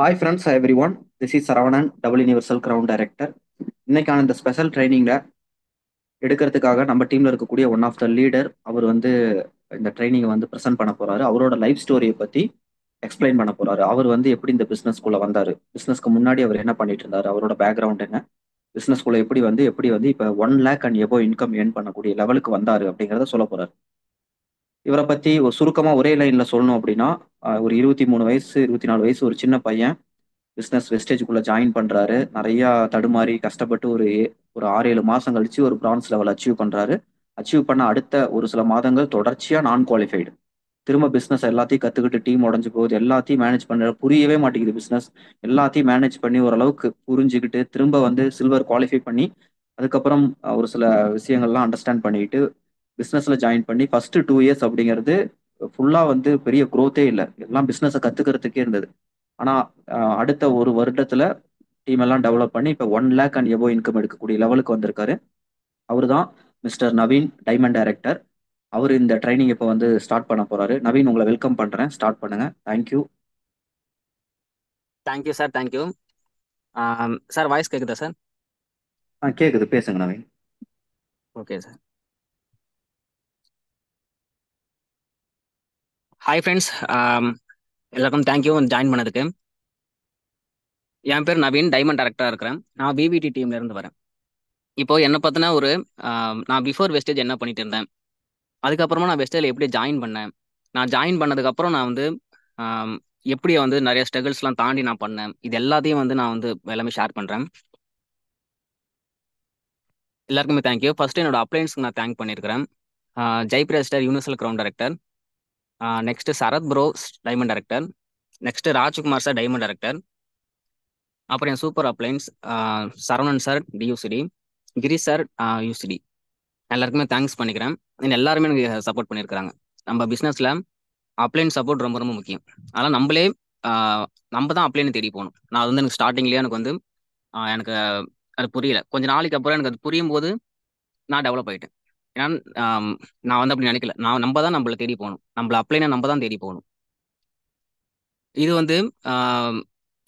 hi friends everyone this is Saravanan double universal ground director இன்னைக்கான இந்த special ட்ரைனிங்கில் எடுக்கிறதுக்காக நம்ம டீமில் இருக்கக்கூடிய ஒன் ஆஃப் த லீடர் அவர் வந்து இந்த ட்ரைனிங்கை வந்து ப்ரெசென்ட் பண்ண போகிறாரு அவரோட லைஃப் ஸ்டோரியை பற்றி எக்ஸ்பிளைன் பண்ண போகிறாரு அவர் வந்து எப்படி இந்த பிஸ்னஸ்குள்ளே வந்தார் பிஸ்னஸ்க்கு முன்னாடி அவர் என்ன பண்ணிட்டு இருந்தார் அவரோட பேக்ரவுண்ட் என்ன பிஸ்னஸ்குள்ளே எப்படி வந்து எப்படி வந்து இப்போ one lakh and above income earn பண்ணக்கூடிய லெவலுக்கு வந்தார் அப்படிங்கிறத சொல்ல போகிறாரு இவரை பத்தி ஒரு சுருக்கமா ஒரே லைன்ல சொல்லணும் அப்படின்னா ஒரு இருபத்தி மூணு வயசு இருபத்தி நாலு வயசு ஒரு சின்ன பையன் பிஸ்னஸ் வெஸ்டேஜுக்குள்ள ஜாயின் பண்றாரு நிறைய தடுமாறி கஷ்டப்பட்டு ஒரு ஒரு ஆறு ஏழு மாசம் கழிச்சு ஒரு பிரான்ஸ் லெவல் அச்சீவ் பண்றாரு அச்சீவ் பண்ண அடுத்த ஒரு சில மாதங்கள் தொடர்ச்சியா நான் குவாலிஃபைடு திரும்ப பிஸ்னஸ் எல்லாத்தையும் கத்துக்கிட்டு டீம் உடஞ்சு போகுது எல்லாத்தையும் மேனேஜ் பண்ண புரியவே மாட்டேங்குது பிஸ்னஸ் எல்லாத்தையும் மேனேஜ் பண்ணி ஓரளவுக்கு புரிஞ்சுக்கிட்டு திரும்ப வந்து சில்வர் குவாலிஃபை பண்ணி அதுக்கப்புறம் ஒரு சில விஷயங்கள்லாம் அண்டர்ஸ்டாண்ட் பண்ணிட்டு பிஸ்னஸில் ஜாயின் பண்ணி ஃபஸ்ட்டு டூ இயர்ஸ் அப்படிங்கிறது ஃபுல்லாக வந்து பெரிய குரோத்தே இல்லை எல்லாம் பிஸ்னஸை கற்றுக்கிறதுக்கே இருந்தது ஆனால் அடுத்த ஒரு வருடத்தில் டீம் எல்லாம் டெவலப் பண்ணி இப்போ one lakh and above income எடுக்கக்கூடிய லெவலுக்கு வந்திருக்காரு அவர் தான் மிஸ்டர் நவீன் டைமண்ட் டைரக்டர் அவர் இந்த ட்ரைனிங் இப்போ வந்து ஸ்டார்ட் பண்ண போகிறாரு நவீன் உங்களை வெல்கம் பண்ணுறேன் ஸ்டார்ட் பண்ணுங்கள் thank you thank you sir thank you sir voice கேட்குதா சார் ஆ கேட்குது பேசுங்க Naveen okay sir hi friends um, எல்லாருக்கும் தேங்க்யூ ஜாயின் பண்ணதுக்கு என் பேர் நவீன் டைமண்ட் டேரக்டராக இருக்கிறேன் நான் பிபிடி டீம்லேருந்து வரேன் இப்போது என்னை பார்த்தினா ஒரு நான் பிஃபோர் வெஸ்டேஜ் என்ன பண்ணிட்டு இருந்தேன் அதுக்கப்புறமா நான் வெஸ்டேஜில் எப்படி ஜாயின் பண்ணேன் நான் ஜாயின் பண்ணதுக்கப்புறம் நான் வந்து எப்படி வந்து நிறைய ஸ்ட்ரகிள்ஸ்லாம் தாண்டி நான் பண்ணேன் இது எல்லாத்தையும் வந்து நான் வந்து எல்லாமே ஷேர் பண்ணுறேன் எல்லாருக்குமே தேங்க்யூ ஃபஸ்ட்டு என்னோடய அப்ளைன்ஸ்க்கு நான் தேங்க் பண்ணியிருக்கிறேன் ஜெய்பிரஸ்டர் universal ground director next Sarath bro diamond director next Rajkumar sir diamond director அப்புறம் என் சூப்பர் அப்ளைன்ஸ் சரவணன் சார் டியூசிடி கிரி சார் யூசிடி எல்லாருக்குமே தேங்க்ஸ் பண்ணிக்கிறேன் எல்லாருமே எனக்கு சப்போர்ட் பண்ணியிருக்கிறாங்க நம்ம பிஸ்னஸில் அப்ளைன் சப்போர்ட் ரொம்ப ரொம்ப முக்கியம் அதனால் நம்மளே நம்ம தான் அப்ளைன் தேடி போகணும் நான் அது வந்து எனக்கு ஸ்டார்டிங்லேயே எனக்கு வந்து எனக்கு அது புரியல கொஞ்சம் நாளைக்கு அப்புறம் எனக்கு அது புரியும் போது நான் டெவலப் ஆகிட்டேன் ஏன்னா நான் வந்து அப்படி நினைக்கல நான் நம்ம தான் நம்மள தேடி போகணும் நம்மள அப்ளைனா நம்ம தான் தேடி போகணும் இது வந்து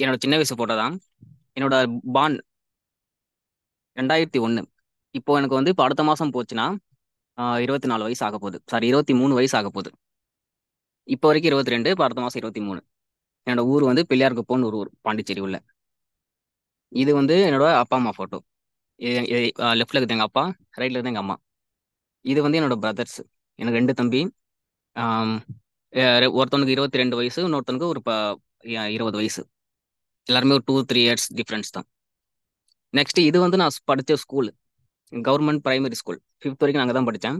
என்னோட சின்ன வயசு போட்டோ தான் என்னோட பான் ரெண்டாயிரத்தி ஒன்று இப்போ எனக்கு வந்து இப்போ அடுத்த மாதம் போச்சுன்னா இருபத்தி நாலு வயசு ஆக போகுது சாரி இருபத்தி மூணு வயசு ஆக போகுது இப்போ வரைக்கும் இருபத்தி ரெண்டு இப்போ அடுத்த மாதம் இருபத்தி மூணு என்னோட ஊர் வந்து பிள்ளையார்குப்போன்னு ஒரு ஊர் பாண்டிச்சேரி உள்ள இது வந்து என்னோட அப்பா அம்மா ஃபோட்டோ லெஃப்டில் இருக்குது எங்கள் அப்பா ரைட்டில் இருக்குது எங்கள் அம்மா இது வந்து என்னோட பிரதர்ஸ் எனக்கு ரெண்டு தம்பி ஒருத்தவனுக்கு இருபத்தி ரெண்டு வயசு இன்னொருத்தனுக்கு ஒரு ப இருபது வயசு எல்லாருமே ஒரு டூ த்ரீ இயர்ஸ் டிஃப்ரென்ஸ் தான் நெக்ஸ்ட் இது வந்து நான் படித்த school government primary school fifth வரைக்கும் நாங்கள் தான் படித்தேன்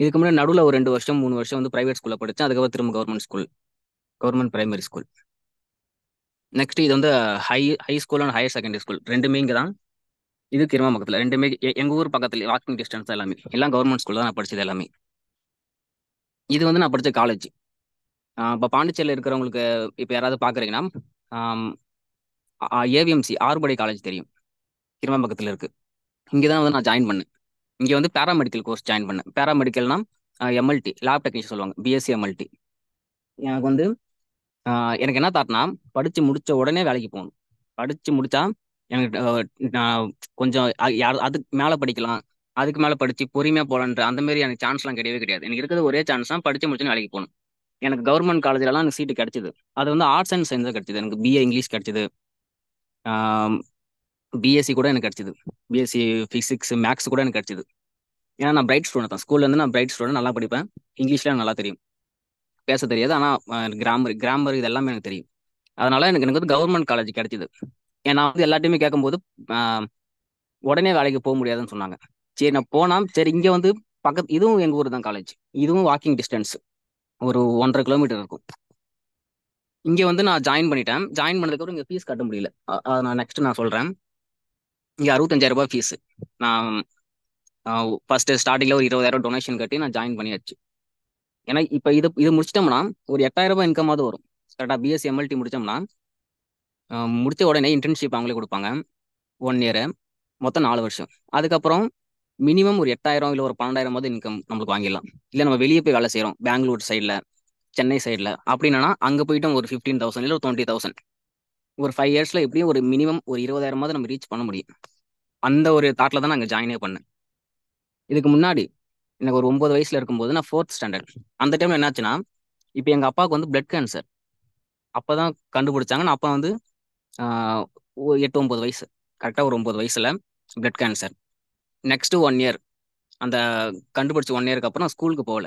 இதுக்கு முன்னாடி நடுவில் ஒரு ரெண்டு வருஷம் மூணு வருஷம் வந்து ப்ரைவேட் ஸ்கூலில் படித்தேன் அதுக்கப்புறம் திரும்ப government school government primary school next இது வந்து high high school and higher secondary school ரெண்டுமே இங்கே தான் இது கிருமா பக்கத்தில் ரெண்டுமே எங்க ஊர் பக்கத்துல வாக்கிங் டிஸ்டன்ஸ் எல்லாமே எல்லாம் கவர்மெண்ட் ஸ்கூல்ல தான் நான் படிச்சது எல்லாமே இது வந்து நான் படித்த காலேஜ் இப்போ பாண்டிச்சேரியில் இருக்கிறவங்களுக்கு இப்போ யாராவது பார்க்குறீங்கன்னா ஏவிஎம்சி ஆறுபடை காலேஜ் தெரியும் கிருமா பக்கத்தில் இருக்குது இங்கே தான் வந்து நான் ஜாயின் பண்ணேன் இங்கே வந்து பேராமெடிக்கல் கோர்ஸ் ஜாயின் பண்ணேன் பேராமெடிக்கல்னா எம்எல்டி லேப் டெக்னீஷியன் சொல்லுவாங்க பிஎஸ்சி எம்எல்டி எனக்கு வந்து எனக்கு என்ன தாட்னா படித்து முடித்த உடனே வேலைக்கு போகணும் படித்து முடித்தா எனக்கு நான் கொஞ்சம் யார் அதுக்கு மேலே படிக்கலாம் அதுக்கு மேலே படித்து பொறுமையாக போகலான்ற அந்த மாதிரி எனக்கு சான்ஸ்லாம் கிடையவே கிடையாது எனக்கு இருக்கிறது ஒரே சான்ஸ் தான் படித்து முடிச்சுன்னு வேலைக்கு போகணும் எனக்கு கவர்மெண்ட் காலேஜ்லலாம் எனக்கு சீட்டு கிடைச்சிது அது வந்து ஆர்ட்ஸ் அண்ட் சயின்ஸாக தான் கிடைச்சிது எனக்கு பிஏ இங்கிலீஷ் கிடைச்சிது பிஎஸ்சி கூட எனக்கு கிடச்சிது பிஎஸ்சி ஃபிசிக்ஸ் மேக்ஸ் கூட எனக்கு கிடச்சிது ஏன்னா நான் பிரைட் ஸ்டூடெண்ட் தான் ஸ்கூல்லேருந்து நான் பிரைட் ஸ்டூடெண்ட் நல்லா படிப்பேன் இங்கிலீஷில் நல்லா தெரியும் பேச தெரியாது ஆனால் கிராமர் கிராமர் இதெல்லாமே எனக்கு தெரியும் அதனால் எனக்கு எனக்கு வந்து கவர்மெண்ட் காலேஜ் கிடச்சிது ஏன்னா வந்து எல்லாத்தையுமே கேட்கும்போது உடனே வேலைக்கு போக முடியாதுன்னு சொன்னாங்க சரி நான் போனா சரி இங்கே வந்து பக்கத்து இதுவும் எங்கள் ஊர் தான் காலேஜ் இதுவும் வாக்கிங் டிஸ்டன்ஸ் ஒரு ஒன்றரை கிலோமீட்டர் இருக்கும் இங்கே வந்து நான் ஜாயின் பண்ணிட்டேன் ஜாயின் பண்ணதுக்கப்புறம் இங்கே ஃபீஸ் கட்ட முடியல நான் நெக்ஸ்ட் நான் சொல்கிறேன் இங்கே அறுபத்தஞ்சாயிரம் ரூபாய் ஃபீஸ் நான் ஃபர்ஸ்ட் ஸ்டார்டிங்ல ஒரு இருபதாயிரம் டொனேஷன் கட்டி நான் ஜாயின் பண்ணியாச்சு ஏன்னா இப்போ இது இது முடிச்சிட்டோம்னா ஒரு எட்டாயிரம் ரூபாய் இன்கமாவது வரும் கரெக்டாக பிஎஸ்சி எம்எல்டி முடிச்சோம்னா முடித்த உடனே இன்டர்ன்ஷிப் அவங்களே கொடுப்பாங்க ஒன் இயரு மொத்தம் நாலு வருஷம் அதுக்கப்புறம் மினிமம் ஒரு எட்டாயிரம் இல்லை ஒரு பன்னெண்டாயிரம் வந்து இன்கம் நம்மளுக்கு வாங்கிடலாம் இல்லை நம்ம வெளியே போய் வேலை செய்கிறோம் பெங்களூர் சைடில் சென்னை சைடில் அப்படின்னா அங்கே போயிட்டோம் ஒரு ஃபிஃப்டீன் தௌசண்ட் இல்லை ஒரு டுவெண்ட்டி தௌசண்ட் ஒரு ஃபைவ் இயர்ஸில் எப்படியும் ஒரு மினிமம் ஒரு இருபதாயிரமாவது நம்ம ரீச் பண்ண முடியும் அந்த ஒரு தாட்டில் தான் நாங்கள் ஜாயினே பண்ணேன் இதுக்கு முன்னாடி எனக்கு ஒரு ஒம்பது வயசில் இருக்கும்போது நான் ஃபோர்த் ஸ்டாண்டர்ட் அந்த டைமில் என்னாச்சுன்னா இப்போ எங்கள் அப்பாவுக்கு வந்து பிளட் கேன்சர் அப்போ தான் கண்டுபிடிச்சாங்க நான் அப்போ வந்து எட்டு ஒம்பது வயசு கரெக்டாக ஒரு ஒம்பது வயசில் blood cancer next one year அந்த கண்டுபிடிச்ச ஒன் இயருக்கு அப்புறம் ஸ்கூலுக்கு போகல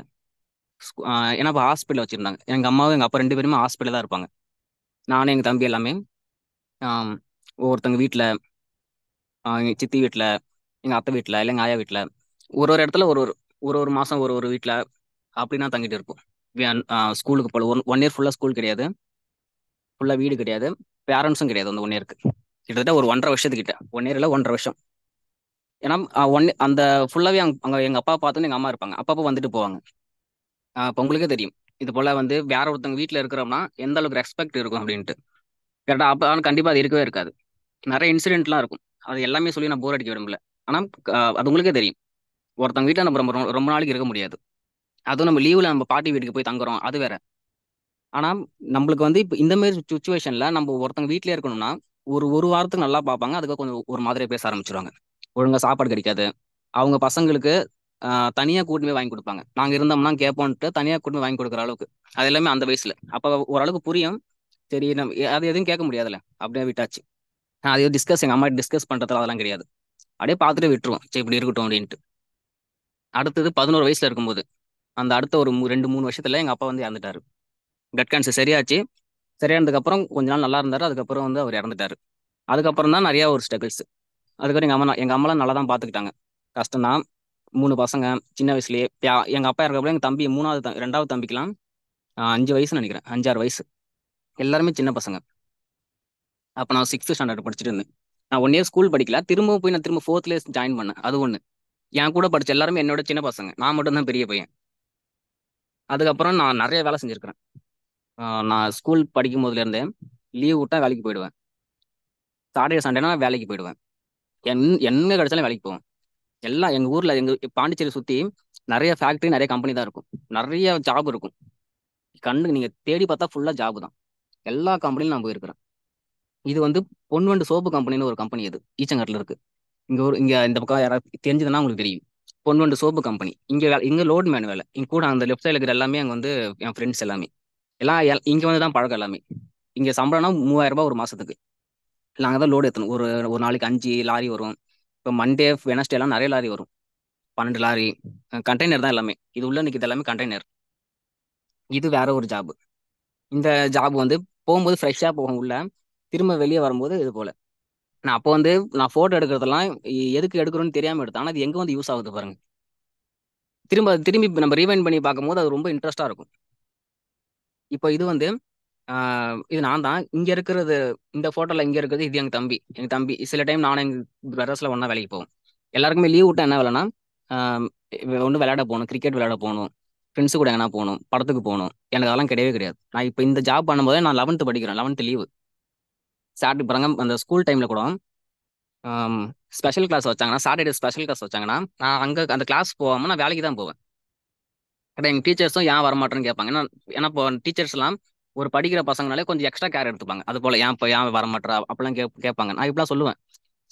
ஏன்னா இப்போ ஹாஸ்பிட்டலில் வச்சுருந்தாங்க எங்கள் அம்மாவும் எங்கள் அப்பா ரெண்டு பேருமே ஹாஸ்பிட்டலில் தான் இருப்பாங்க நானும் எங்கள் தம்பி எல்லாமே ஒவ்வொருத்தங்க வீட்டில் எங்கள் சித்தி வீட்டில் எங்கள் அத்தை வீட்டில் இல்லை எங்கள் ஆயா வீட்டில் ஒரு ஒரு இடத்துல ஒரு ஒரு ஒரு ஒரு மாதம் ஒரு ஒரு வீட்டில் அப்படின்னா தங்கிட்டு இருப்போம் ஸ்கூலுக்கு போகல ஒன் ஒன் இயர் ஃபுல்லாக ஸ்கூல் கிடையாது ஃபுல்லாக வீடு கிடையாது பேரண்ட்ஸும் கிடையாது அந்த ஒன் இயருக்கு கிட்டத்தட்ட ஒரு ஒன்றரை வருஷத்துக்கிட்ட ஒன் இயரில் ஒன்றரை வருஷம் ஏன்னா ஒன் அந்த ஃபுல்லாகவே அங்கே அங்கே எங்கள் அப்பா பார்த்து எங்கள் அம்மா இருப்பாங்க அப்பப்போ வந்துட்டு போவாங்க இப்போ உங்களுக்கே தெரியும் இது போல் வந்து வேற ஒருத்தவங்க வீட்டில் இருக்கிறோம்னா எந்த அளவுக்கு ரெஸ்பெக்ட் இருக்கும் அப்படின்ட்டு கரெக்டாக அப்போ ஆனால் கண்டிப்பாக அது இருக்கவே இருக்காது நிறைய இன்சிடென்ட்லாம் இருக்கும் அது எல்லாமே சொல்லி நான் போர் அடிக்க விரும்பல ஆனால் அது உங்களுக்கே தெரியும் ஒருத்தவங்க வீட்டில் நம்ம ரொம்ப ரொம்ப நாளைக்கு இருக்க முடியாது அதுவும் நம்ம லீவில் நம்ம பாட்டி வீட்டுக்கு போய் தங்குறோம் அது வேற ஆனா நம்மளுக்கு வந்து இப்போ இந்த மாதிரி சுச்சுவேஷன்ல நம்ம ஒருத்தங்க வீட்லயே இருக்கணும்னா ஒரு ஒரு வாரத்துக்கு நல்லா பார்ப்பாங்க அதுக்கு கொஞ்சம் ஒரு மாதிரி பேச ஆரம்பிச்சிருவாங்க ஒழுங்கா சாப்பாடு கிடைக்காது அவங்க பசங்களுக்கு தனியாக கூட்டுமே வாங்கி கொடுப்பாங்க நாங்கள் இருந்தோம்னா கேட்போன்ட்டு தனியாக கூட்டமே வாங்கி கொடுக்குற அளவுக்கு அது எல்லாமே அந்த வயசுல அப்போ ஓரளவுக்கு புரியும் சரி நம்ம அது எதுவும் கேட்க முடியாதுல்ல அப்படியே விட்டாச்சு நான் அது டிஸ்கஸ் எங்கள் அம்மா டிஸ்கஸ் பண்றதுல அதெல்லாம் கிடையாது அப்படியே பார்த்துட்டு விட்டுருவோம் சரி இப்படி இருக்கட்டும் அப்படின்ட்டு அடுத்தது பதினோரு வயசுல இருக்கும்போது அந்த அடுத்த ஒரு ரெண்டு மூணு வருஷத்துல எங்கள் அப்பா வந்து இறந்துட்டாரு கட் கேன்சர் சரியாச்சு சரியானதுக்கப்புறம் கொஞ்ச நாள் நல்லா இருந்தார் அதுக்கப்புறம் வந்து அவர் இறந்துட்டார் அதுக்கப்புறம் தான் நிறையா ஒரு ஸ்ட்ரகிள்ஸ் அதுக்கப்புறம் எங்கள் அம்மா எங்கள் அம்மாலாம் நல்லா தான் பார்த்துக்கிட்டாங்க கஷ்டம் தான் மூணு பசங்க சின்ன வயசுலேயே எங்கள் அப்பா இருக்கிறப்ப எங்கள் தம்பி மூணாவது ரெண்டாவது தம்பிக்கெலாம் அஞ்சு வயசு நினைக்கிறேன் அஞ்சாறு வயசு எல்லாருமே சின்ன பசங்க அப்போ நான் சிக்ஸ்த்து ஸ்டாண்டர்ட் படிச்சுட்டு இருந்தேன் நான் ஒன் இயர் ஸ்கூல் படிக்கல திரும்பவும் போய் நான் திரும்ப ஃபோர்த்லேயே ஜாயின் பண்ணேன் அது ஒன்று என் கூட படித்த எல்லாருமே என்னோட சின்ன பசங்க நான் மட்டும் தான் பெரிய பையன் அதுக்கப்புறம் நான் நிறைய வேலை செஞ்சுருக்கிறேன் நான் ஸ்கூல் படிக்கும் போதுலேருந்தே லீவ் விட்டா வேலைக்கு போயிடுவேன் சாட்டர்டே சண்டேனா வேலைக்கு போயிடுவேன் என் என்ன கிடைச்சாலும் வேலைக்கு போவேன் எல்லாம் எங்கள் ஊரில் எங்கள் பாண்டிச்சேரி சுற்றி நிறைய ஃபேக்ட்ரி நிறைய கம்பெனி தான் இருக்கும் நிறைய ஜாப் இருக்கும் கண்ணு நீங்கள் தேடி பார்த்தா ஃபுல்லாக ஜாப் தான் எல்லா கம்பெனிலும் நான் போயிருக்கிறேன் இது வந்து பொன்வண்டு சோப்பு கம்பெனின்னு ஒரு கம்பெனி இது ஈச்சங்கட்டில் இருக்கு இங்கே ஒரு இங்கே இந்த பக்கம் யாராவது தெரிஞ்சதுன்னா உங்களுக்கு தெரியும் பொன்வண்டு சோப்பு கம்பெனி இங்கே இங்கே லோட் மேன் வேலை இங்கே கூட அந்த லெஃப்ட் சைடில் இருக்கிற எல்லாமே அங்கே வந்து என் ஃப்ரெண்ட்ஸ் எல்லாமே எல்லாம் இங்க வந்து தான் பழக்கம் எல்லாமே இங்க சம்பளம்னா மூவாயிரம் ரூபாய் ஒரு மாசத்துக்கு நாங்கள் தான் லோடு ஏற்றணும் ஒரு ஒரு நாளைக்கு அஞ்சு லாரி வரும் இப்போ மண்டே வெனஸ்டே எல்லாம் நிறைய லாரி வரும் பன்னெண்டு லாரி கண்டெய்னர் தான் எல்லாமே இது உள்ள நிற்கிறது எல்லாமே கண்டெய்னர் இது வேற ஒரு ஜாப் இந்த ஜாப் வந்து போகும்போது ஃப்ரெஷ்ஷாக போகும் உள்ள திரும்ப வெளியே வரும்போது இது போல நான் அப்போ வந்து நான் ஃபோட்டோ எடுக்கிறதெல்லாம் எதுக்கு எடுக்கிறோன்னு தெரியாமல் எடுத்தேன் ஆனால் அது எங்கே வந்து யூஸ் ஆகுது பாருங்க திரும்ப திரும்பி நம்ம ரீவைண்ட் பண்ணி பார்க்கும்போது அது ரொம்ப இன்ட்ரெஸ்ட்டாக இருக்கும் இப்போ இது வந்து இது நான் தான் இங்க இருக்கிறது இந்த போட்டோல இங்க இருக்கிறது இது எங்க தம்பி எங்க தம்பி சில டைம் நானும் எங்க பிரதர்ஸ்ல ஒன்னா வேலைக்கு போவோம் எல்லாருக்குமே லீவ் விட்டா என்ன வேலைன்னா ஒன்று விளையாட போகணும் கிரிக்கெட் விளையாட போகணும் ஃப்ரெண்ட்ஸு கூட எங்கன்னா போகணும் படத்துக்கு போகணும் எனக்கு அதெல்லாம் கிடையவே கிடையாது நான் இப்போ இந்த ஜாப் பண்ணும்போதே நான் லெவன்த்து படிக்கிறேன் லெவன்த்து லீவு சாட்டர்டே பிறங்க அந்த ஸ்கூல் டைமில் கூட ஸ்பெஷல் கிளாஸ் வச்சாங்கன்னா சாட்டர்டே ஸ்பெஷல் கிளாஸ் வச்சாங்கன்னா நான் அங்கே அந்த கிளாஸ் போகாமல் நான் வேலைக்கு தான் போவேன் ஆனால் எங்கள் டீச்சர்ஸும் ஏன் வரமாட்டேன்னு கேட்பாங்க ஏன்னா ஏன்னா இப்போ டீச்சர்ஸ்லாம் ஒரு படிக்கிற பசங்களாலே கொஞ்சம் எக்ஸ்ட்ரா கேர் எடுத்துப்பாங்க அது போல் ஏன் இப்போ ஏன் வரமாட்டா அப்படிலாம் கே கேட்பாங்க நான் இப்படிலாம் சொல்லுவேன்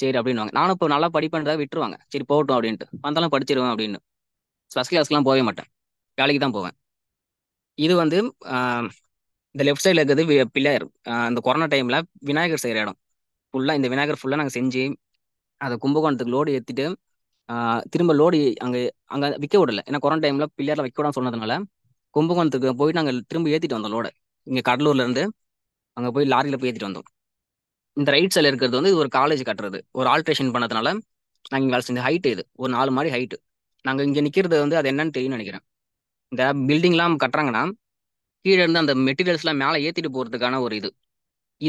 சரி அப்படின்வாங்க நானும் இப்போ நல்லா படிப்பேன்றதை விட்டுருவாங்க சரி போகட்டும் அப்படின்ட்டு வந்தாலும் படிச்சிருவேன் அப்படின்னு ஃபஸ்ட் கிளாஸ்க்குலாம் போகவே மாட்டேன் வேலைக்கு தான் போவேன் இது வந்து இந்த லெஃப்ட் சைடில் இருக்கிறது பிள்ளையார் அந்த கொரோனா டைமில் விநாயகர் செய்கிற இடம் ஃபுல்லாக இந்த விநாயகர் ஃபுல்லாக நாங்கள் செஞ்சு அதை கும்பகோணத்துக்கு லோடு ஏற்றிட்டு திரும்ப லோடு அங்கே அங்கே விற்க விடல ஏன்னா கொரோனா டைமில் பிள்ளையாரில் விற்க விடாம சொன்னதுனால கும்பகோணத்துக்கு போய் நாங்கள் திரும்ப ஏற்றிட்டு வந்தோம் லோடை இங்கே கடலூர்லேருந்து அங்கே போய் லாரியில் போய் ஏற்றிட்டு வந்தோம் இந்த ரைட் சைடில் இருக்கிறது வந்து இது ஒரு காலேஜ் கட்டுறது ஒரு ஆல்ட்ரேஷன் பண்ணதுனால நாங்கள் இங்கே வேலை செஞ்ச ஹைட்டு இது ஒரு நாலு மாதிரி ஹைட்டு நாங்கள் இங்கே நிற்கிறது வந்து அது என்னன்னு தெரியும்னு நினைக்கிறேன் இந்த பில்டிங்லாம் கட்டுறாங்கன்னா கீழே இருந்து அந்த மெட்டீரியல்ஸ்லாம் மேலே ஏற்றிட்டு போகிறதுக்கான ஒரு இது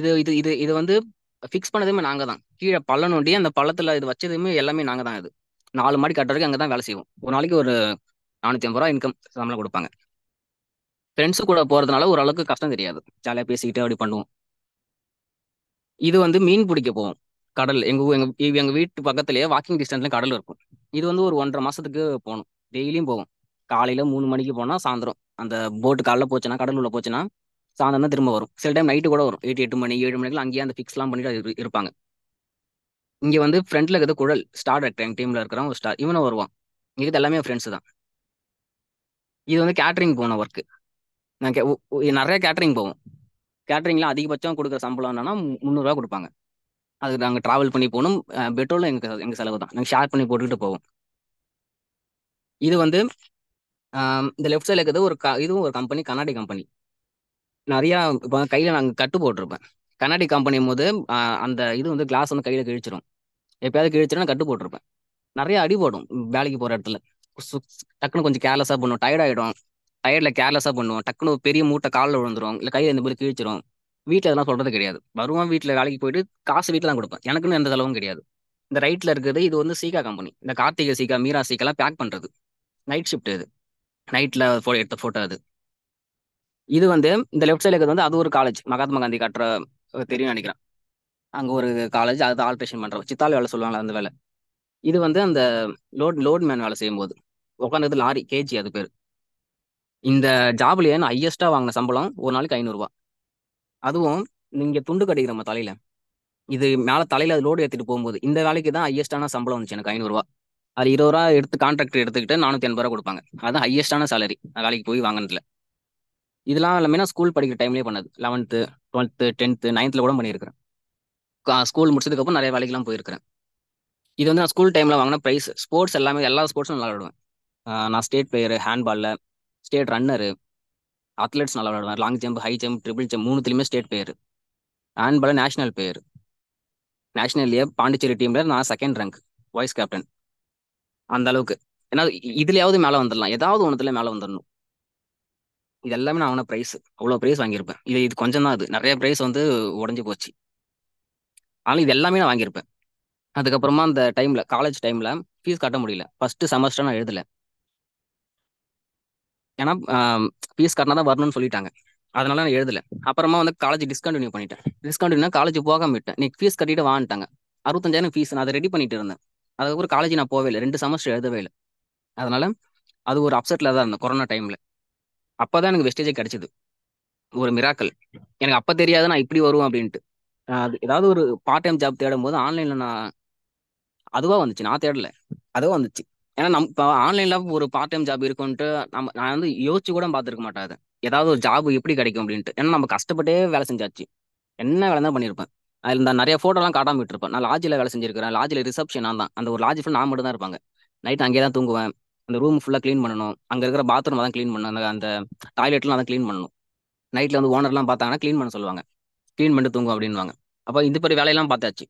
இது இது இது இது வந்து ஃபிக்ஸ் பண்ணதுமே நாங்கள் தான் கீழே பள்ளம் நோண்டி அந்த பள்ளத்தில் இது வச்சதுமே எல்லாமே நாங்கள் தான் இது நாலு மாடி கட்டுற வரைக்கும் அங்கே தான் வேலை செய்வோம் ஒரு நாளைக்கு ஒரு நானூற்றி ஐம்பது ரூபா இன்கம் சம்பளம் கொடுப்பாங்க ஃப்ரெண்ட்ஸு கூட போகிறதுனால ஓரளவுக்கு கஷ்டம் தெரியாது ஜாலியாக பேசிக்கிட்டு அப்படி பண்ணுவோம் இது வந்து மீன் பிடிக்க போவோம் கடல் எங்கள் எங்கள் எங்கள் வீட்டு பக்கத்துலேயே வாக்கிங் டிஸ்டன்ஸ்ல கடல் இருக்கும் இது வந்து ஒரு ஒன்றரை மாதத்துக்கு போகணும் டெய்லியும் போவோம் காலையில் மூணு மணிக்கு போனால் சாயந்தரம் அந்த போட்டு காலைல போச்சுன்னா கடல் உள்ள போச்சுன்னா சாயந்தரம் தான் திரும்ப வரும் சில டைம் நைட்டு கூட வரும் எயிட் எட்டு மணி ஏழு மணிக்கெல்லாம் அங்கேயே அந்த ஃபிக்ஸ்லாம் பண்ணிட்டு இருப்பாங்க இங்க வந்து ஃப்ரெண்ட்ல இருக்கிறது குழல் ஸ்டார் ஆக்டர் எங்க டீம்ல இருக்கிறவன் ஒரு ஸ்டார் இவனும் வருவான் இங்கிறது எல்லாமே ஃப்ரெண்ட்ஸ் தான் இது வந்து கேட்டரிங் போன ஒர்க்கு நான் கே நிறைய கேட்டரிங் போவோம் கேட்டரிங்லாம் அதிகபட்சம் கொடுக்குற சம்பளம் என்னன்னா முந்நூறுரூவா கொடுப்பாங்க அதுக்கு நாங்கள் ட்ராவல் பண்ணி போகணும் பெட்ரோலும் எங்கள் எங்கள் செலவு தான் நாங்கள் ஷேர் பண்ணி போட்டுக்கிட்டு போவோம் இது வந்து இந்த லெஃப்ட் சைடில் இருக்கிறது ஒரு க இதுவும் ஒரு கம்பெனி கண்ணாடி கம்பெனி நிறையா இப்போ கையில் நாங்கள் கட்டு போட்டிருப்பேன் கண்ணாடி கம்பெனி போது அந்த இது வந்து கிளாஸ் வந்து கையில் கிழிச்சிடும் எப்பயாவது கிழிச்சிடும் கட்டு போட்டிருப்பேன் நிறைய அடி போடும் வேலைக்கு போகிற இடத்துல டக்குன்னு கொஞ்சம் கேர்லெஸ்ஸாக பண்ணுவோம் டயர்டாயிடும் டயர்டில் கேர்லெஸ்ஸாக பண்ணுவோம் டக்குன்னு பெரிய மூட்டை காலில் விழுந்துரும் இல்லை கையில் இந்த மாதிரி கிழிச்சிரும் வீட்டில் அதெல்லாம் சொல்கிறது கிடையாது வருவோம் வீட்டில் வேலைக்கு போயிட்டு காசு வீட்டில் தான் கொடுப்பேன் எனக்குன்னு எந்த செலவும் கிடையாது இந்த ரைட்டில் இருக்கிறது இது வந்து சீகா கம்பெனி இந்த கார்த்திகை சீகா மீரா சீக்கெல்லாம் பேக் பண்ணுறது நைட் ஷிஃப்ட் இது நைட்டில் ஃபோட்டோ எடுத்த ஃபோட்டோ அது இது வந்து இந்த லெஃப்ட் சைடில் இருக்கிறது வந்து அது ஒரு காலேஜ் மகாத்மா காந்தி கட்டுற தெரியும் நினைக்கிறேன் அங்கே ஒரு காலேஜ் அது ஆல்ட்ரேஷன் பண்ணுறோம் சித்தாள் வேலை சொல்லுவாங்களா அந்த வேலை இது வந்து அந்த லோட் லோட் மேன் வேலை செய்யும்போது உட்காந்து லாரி கேஜி அது பேர் இந்த ஜாப்லேயே நான் ஹையஸ்ட்டாக வாங்கின சம்பளம் ஒரு நாளைக்கு ஐநூறுரூவா அதுவும் நீங்கள் துண்டு கட்டிக்கிற நம்ம தலையில் இது மேலே தலையில் அது லோடு ஏற்றிட்டு போகும்போது இந்த வேலைக்கு தான் ஹையஸ்ட்டான சம்பளம் வந்துச்சு எனக்கு ஐநூறுரூவா அது இருபது ரூபா எடுத்து கான்ட்ராக்ட் எடுத்துக்கிட்டு நானூற்றி எண்பது ரூபா கொடுப்பாங்க அதுதான் ஹையஸ்ட்டான சேலரி வேலைக்கு போய் வாங்கினதுல இதெல்லாம் எல்லாமே நான் ஸ்கூல் படிக்கிற டைம்லேயே பண்ணது லெவன்த்து டுவெல்த்து டென்த்து நைன்த்தில் கூட பண்ணியிருக்கிறேன் ஸ்கூல் முடிச்சதுக்கப்புறம் நிறைய வேலைக்கெலாம் போயிருக்கிறேன் இது வந்து நான் ஸ்கூல் டைமில் வாங்கின ப்ரைஸ் ஸ்போர்ட்ஸ் எல்லாமே எல்லா ஸ்போர்ட்ஸும் நல்லா விளாடுவேன் நான் ஸ்டேட் பிளேயர் ஹேண்ட்பாலில் ஸ்டேட் ரன்னரு அத்லெட்ஸ் நல்லா விளாடுவேன் long jump high jump triple jump மூணுத்துலேயுமே ஸ்டேட் பிளேயர் ஹேண்ட்பாலில் நேஷனல் பிளேயர் நேஷனல்லையே பாண்டிச்சேரி டீமில் நான் செகண்ட் ரேங்க் வைஸ் கேப்டன் அந்த அளவுக்கு ஏன்னா இதுலையாவது மேலே வந்துடலாம் ஏதாவது ஒன்றுத்துல மேலே வந்துடணும் இது எல்லாமே நான் அவனை ப்ரைஸ் அவ்வளோ ப்ரைஸ் வாங்கியிருப்பேன் இது இது கொஞ்சம் தான் அது நிறைய ப்ரைஸ் வந்து உடஞ்சி போச்சு ஆனால் இது எல்லாமே நான் வாங்கியிருப்பேன் அதுக்கப்புறமா அந்த டைமில் காலேஜ் டைமில் ஃபீஸ் கட்ட முடியல ஃபஸ்ட்டு செமஸ்டர் நான் எழுதலை ஏன்னா ஃபீஸ் கட்டினா தான் வரணும்னு சொல்லிட்டாங்க அதனால நான் எழுதலை அப்புறமா வந்து காலேஜ் டிஸ்கண்டினியூ பண்ணிட்டேன் டிஸ்கண்டினியூ காலேஜ் போகாம விட்டேன் நீ ஃபீஸ் கட்டிட்டு வாங்கிட்டாங்க அறுபத்தஞ்சாயிரம் ஃபீஸ் நான் அதை ரெடி பண்ணிட்டு இருந்தேன் அதுக்கப்புறம் காலேஜ் நான் போவே இல்லை ரெண்டு செமஸ்டர் எழுதவே இல்லை அதனால அது ஒரு அப்செட்டில் தான் இருந்தேன் கொரோனா டைமில் அப்பதான் எனக்கு வெஸ்டேஜே கிடைச்சது ஒரு மிராக்கல் எனக்கு அப்ப தெரியாது நான் இப்படி வருவோம் அப்படின்ட்டு அது ஏதாவது ஒரு பார்ட் டைம் ஜாப் தேடும் போது ஆன்லைன்ல நான் அதுவா வந்துச்சு நான் தேடல அதுவா வந்துச்சு ஏன்னா நம் இப்போ ஆன்லைன்ல ஒரு பார்ட் டைம் ஜாப் இருக்குன்ட்டு நம்ம நான் வந்து யோசிச்சு கூட பார்த்துருக்க மாட்டாது ஏதாவது ஒரு ஜாப் எப்படி கிடைக்கும் அப்படின்ட்டு ஏன்னா நம்ம கஷ்டப்பட்டே வேலை செஞ்சாச்சு என்ன வேலை தான் பண்ணியிருப்பேன் அதில் இந்த நிறைய ஃபோட்டோலாம் காட்டாமல் விட்டுருப்பேன் நான் லாஜில் வேலை செஞ்சிருக்கிறேன் லாஜில் ரிசப்ஷன் நான் தான் அந்த ஒரு லாஜ் ஃபுல் நான் மட்டும் தான் இருப்பாங்க நைட் அங்கேயே தான் தூங்குவேன் அந்த ரூம் ஃபுல்லாக க்ளீன் பண்ணணும் அங்கே இருக்கிற பாத்ரூம் தான் க்ளீன் பண்ணணும் அந்த அந்த டாய்லெட்லாம் தான் க்ளீன் பண்ணணும் நைட்டில் வந்து ஓனர்லாம் பார்த்தாங்கன்னா க்ளீன் பண்ண சொல்லுவாங்க க்ளீன் பண்ணிட்டு தூங்கும் அப்படின்வாங்க அப்போ இந்த மாதிரி வேலையெல்லாம் பார்த்தாச்சு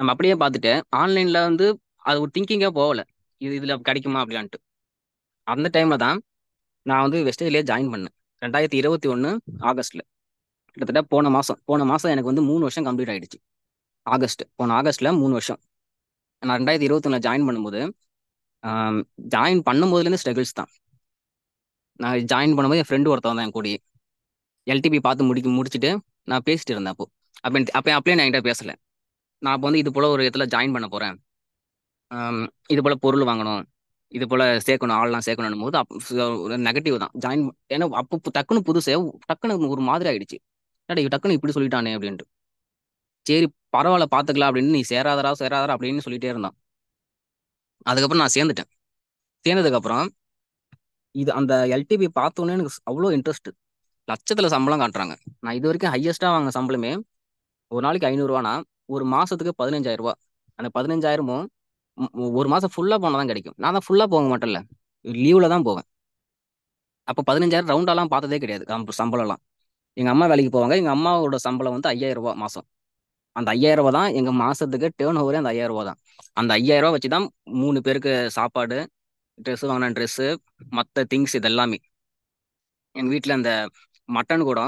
நம்ம அப்படியே பார்த்துட்டு ஆன்லைனில் வந்து அது ஒரு திங்கிங்காக போகலை இது இதில் கிடைக்குமா அப்படின்ட்டு அந்த டைமில் தான் நான் வந்து வெஸ்டேஜ்லேயே ஜாயின் பண்ணேன் ரெண்டாயிரத்தி இருபத்தி ஒன்று ஆகஸ்ட்டில் கிட்டத்தட்ட போன மாதம் போன மாதம் எனக்கு வந்து மூணு வருஷம் கம்ப்ளீட் ஆகிடுச்சு ஆகஸ்ட் போன ஆகஸ்ட்டில் மூணு வருஷம் நான் ரெண்டாயிரத்தி இருபத்தொன்னில் ஜாயின் பண்ணும்போது ஜாயின் பண்ணும்போதுலேருந்து ஸ்ட்ரகிள்ஸ் தான் நான் ஜாயின் பண்ணும்போது என் ஃப்ரெண்டு ஒருத்தவன் தான் என் கூடி எல்டிபி பார்த்து முடிக்க முடிச்சுட்டு நான் பேசிட்டு இருந்தேன் அப்போ அப்போ அப்போ அப்படியே நான் என்கிட்ட பேசலை நான் அப்போ வந்து இது போல் ஒரு இடத்துல ஜாயின் பண்ண போகிறேன் இது போல் பொருள் வாங்கணும் இது போல் சேர்க்கணும் ஆள்லாம் சேர்க்கணும் போது அப் நெகட்டிவ் தான் ஜாயின் ஏன்னா அப்போ டக்குன்னு புதுசே டக்குன்னு ஒரு மாதிரி ஆயிடுச்சு ஏடா டக்குன்னு இப்படி சொல்லிட்டானே அப்படின்ட்டு சரி பரவாயில்ல பார்த்துக்கலாம் அப்படின்னு நீ சேராதரா சேராதரா அப்படின்னு சொல்லிட்டே இருந்தான் அதுக்கப்புறம் நான் சேர்ந்துட்டேன் சேர்ந்ததுக்கப்புறம் இது அந்த எல்டிபி பார்த்தோன்னே எனக்கு அவ்வளோ இன்ட்ரெஸ்ட் லட்சத்தில் சம்பளம் காட்டுறாங்க நான் இது வரைக்கும் ஹையஸ்ட்டாக வாங்கின சம்பளமே ஒரு நாளைக்கு ஐநூறுரூவானா ஒரு மாதத்துக்கு பதினஞ்சாயிரரூபா அந்த பதினஞ்சாயிரமும் ஒரு மாதம் ஃபுல்லாக போனால் தான் கிடைக்கும் நான் தான் ஃபுல்லாக போக மாட்டேன்ல லீவில் தான் போவேன் அப்போ பதினஞ்சாயிரம் ரவுண்டாலாம் பார்த்ததே கிடையாது சம்பளம்லாம் எங்கள் அம்மா வேலைக்கு போவாங்க எங்கள் அம்மாவோட சம்பளம் வந்து ஐயாயிரம் ரூபா மாதம் அந்த ஐயாயிரம் ரூபா தான் எங்க மாசத்துக்கு டேர்ன் ஓவரே அந்த ஐயாயிரம் ரூபா தான் அந்த ஐயாயிரம் ரூபா வச்சு தான் மூணு பேருக்கு சாப்பாடு ட்ரெஸ் வாங்கின ட்ரெஸ்ஸு மற்ற திங்ஸ் இது எல்லாமே எங்கள் வீட்டில் அந்த மட்டன் கூட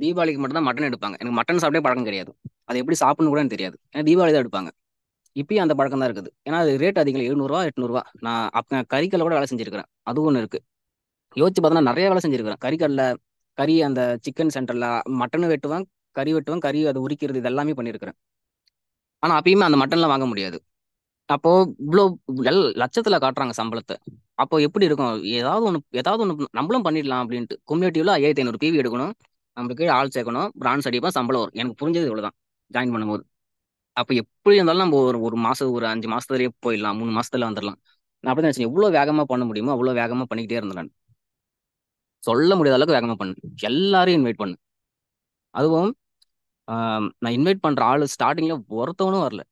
தீபாவளிக்கு மட்டும்தான் மட்டன் எடுப்பாங்க எனக்கு மட்டன் சாப்பிடே பழக்கம் கிடையாது அது எப்படி சாப்பிடணும் கூட எனக்கு தெரியாது ஏன்னா தீபாவளி தான் எடுப்பாங்க இப்பயும் அந்த பழக்கம் தான் இருக்குது ஏன்னா அது ரேட் அதிகம் எழுநூறுவா எட்நூறுவா நான் அப்ப கறிக்கல்ல கூட வேலை செஞ்சிருக்கிறேன் அது ஒன்று இருக்குது யோசிச்சு பார்த்தோன்னா நிறைய வேலை செஞ்சிருக்கிறேன் கறிக்கல்ல கறி அந்த சிக்கன் சென்டரில் மட்டனும் வெட்டுவேன் கறி வெட்டுவேன் கறி அதை உரிக்கிறது இது எல்லாமே பண்ணியிருக்கிறேன் ஆனால் அப்பயுமே அந்த மட்டன்லாம் வாங்க முடியாது அப்போ இவ்வளோ எல்லாம் லட்சத்தில் காட்டுறாங்க சம்பளத்தை அப்போ எப்படி இருக்கும் ஏதாவது ஒன்று ஏதாவது ஒன்று நம்மளும் பண்ணிடலாம் அப்படின்ட்டு கும்யூனிட்டியில் ஐயாயிரத்தி ஐநூறு பிவி எடுக்கணும் நம்மளுக்கு ஆள் சேர்க்கணும் பிரான்ஸ் அடிப்போம் சம்பளம் வரும் எனக்கு புரிஞ்சது இவ்வளோதான் ஜாயின் பண்ணும்போது அப்போ எப்படி இருந்தாலும் நம்ம ஒரு ஒரு மாதம் ஒரு அஞ்சு மாதத்துலேயே போயிடலாம் மூணு மாதத்துல வந்துடலாம் நான் அப்படி தான் நினச்சேன் எவ்வளோ வேகமாக பண்ண முடியுமோ அவ்வளோ வேகமாக பண்ணிக்கிட்டே இருந்தேன் சொல்ல முடியாத அளவுக்கு வேகமாக பண்ணு எல்லாரையும் இன்வைட் பண்ணு அதுவும் நான் இன்வைட் பண்ணுற ஆள் ஸ்டார்டிங்கில் ஒருத்தவனும் வரல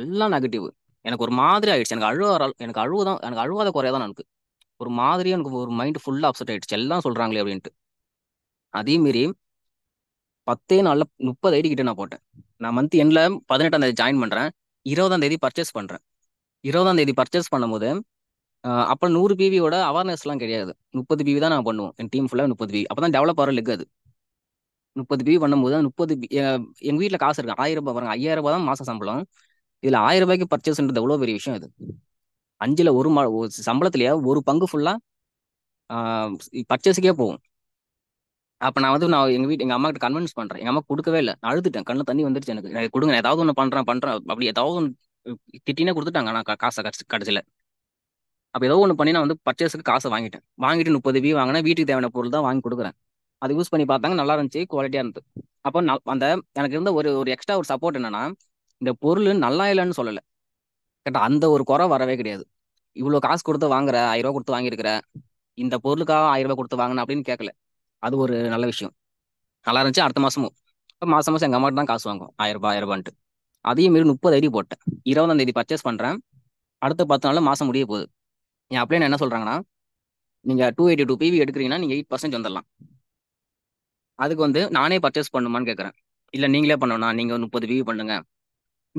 எல்லாம் நெகட்டிவ் எனக்கு ஒரு மாதிரி ஆகிடுச்சு எனக்கு அழுவ எனக்கு அழுவ தான் எனக்கு அழுவாத குறையா தான் எனக்கு ஒரு மாதிரியும் எனக்கு ஒரு மைண்ட் ஃபுல்லாக அப்செட் ஆகிடுச்சு எல்லாம் சொல்கிறாங்களே அப்படின்ட்டு அதேமாரி பத்தே நாளில் முப்பது ஐடி கிட்ட நான் போட்டேன் நான் மந்த் எண்ணில் பதினெட்டாம் தேதி ஜாயின் பண்ணுறேன் இருபதாம் தேதி பர்ச்சேஸ் பண்ணுறேன் இருபதாம் தேதி பர்ச்சேஸ் பண்ணும்போது அப்போ நூறு பிவியோட அவேர்னஸ்லாம் கிடையாது முப்பது பிவி தான் நான் பண்ணுவோம் என் டீம் ஃபுல்லாக முப்பது பிவி அப்போ தான் டெவலப் ஆகிற லெக் அது முப்பது பிவி பண்ணும்போது முப்பது எங்க வீட்டுல காசு இருக்கு ஆயிரம் ரூபாய் பாருங்க ஐயாயிரம் ரூபாய் தான் மாச சம்பளம் இதுல ஆயிரம் ரூபாய்க்கு பர்ச்சேஸ்ன்றது எவ்வளவு பெரிய விஷயம் இது அஞ்சுல ஒரு மா சம்பளத்திலேயே ஒரு பங்கு ஃபுல்லா பர்ச்சேஸுக்கே போகும் அப்போ நான் வந்து நான் எங்கள் வீட்டு எங்கள் அம்மா கிட்ட கன்வின்ஸ் பண்ணுறேன் எங்க அம்மா கொடுக்கவே இல்லை நான் அழுதுட்டேன் கண்ணு தண்ணி வந்துருச்சு எனக்கு எனக்கு கொடுங்க ஏதாவது ஒன்று பண்ணுறேன் பண்ணுறேன் அப்படி ஏதாவது ஒன்று திட்டினே கொடுத்துட்டாங்க நான் காசை கடைசி கடைசியில் அப்போ ஏதோ ஒன்று பண்ணி நான் வந்து பர்ச்சேஸுக்கு காசை வாங்கிட்டேன் வாங்கிட்டு முப்பது பி வாங்கினா வீட்டுக்கு தேவையான பொருள் தான் வாங்கி கொடுக்குறேன் அது யூஸ் பண்ணி பார்த்தாங்க நல்லா இருந்துச்சு குவாலிட்டியாக இருந்தது அப்போ அந்த எனக்கு இருந்த ஒரு ஒரு எக்ஸ்ட்ரா ஒரு சப்போர்ட் என்னன்னா இந்த பொருள் நல்லா இல்லைன்னு சொல்லலை கரெக்டாக அந்த ஒரு குறை வரவே கிடையாது இவ்வளோ காசு கொடுத்து வாங்குற ஆயிரம் கொடுத்து வாங்கியிருக்கிற இந்த பொருளுக்காக ஆயிரம் கொடுத்து வாங்கின அப்படின்னு கேட்கல அது ஒரு நல்ல விஷயம் நல்லா இருந்துச்சு அடுத்த மாதமும் இப்போ மாதம் மாதம் எங்கள் அம்மாட்டு தான் காசு வாங்குவோம் ஆயிரம் ஆயிரரூபான்ட்டு அதையும் மீறி முப்பது ஐடி போட்டேன் இருபதாம் தேதி பர்ச்சேஸ் பண்ணுறேன் அடுத்த பத்து நாளில் மாதம் முடிய போகுது என் அப்படியே என்ன சொல்கிறாங்கன்னா நீங்கள் டூ எயிட்டி டூ பிவி எடுக்கிறீங்கன்னா நீங்கள் எயிட் பர்சன்ட் வந்துடலாம் அதுக்கு வந்து நானே பர்ச்சேஸ் பண்ணுமான்னு கேட்குறேன் இல்லை நீங்களே பண்ணணும்னா நீங்கள் முப்பது பிவி பண்ணுங்க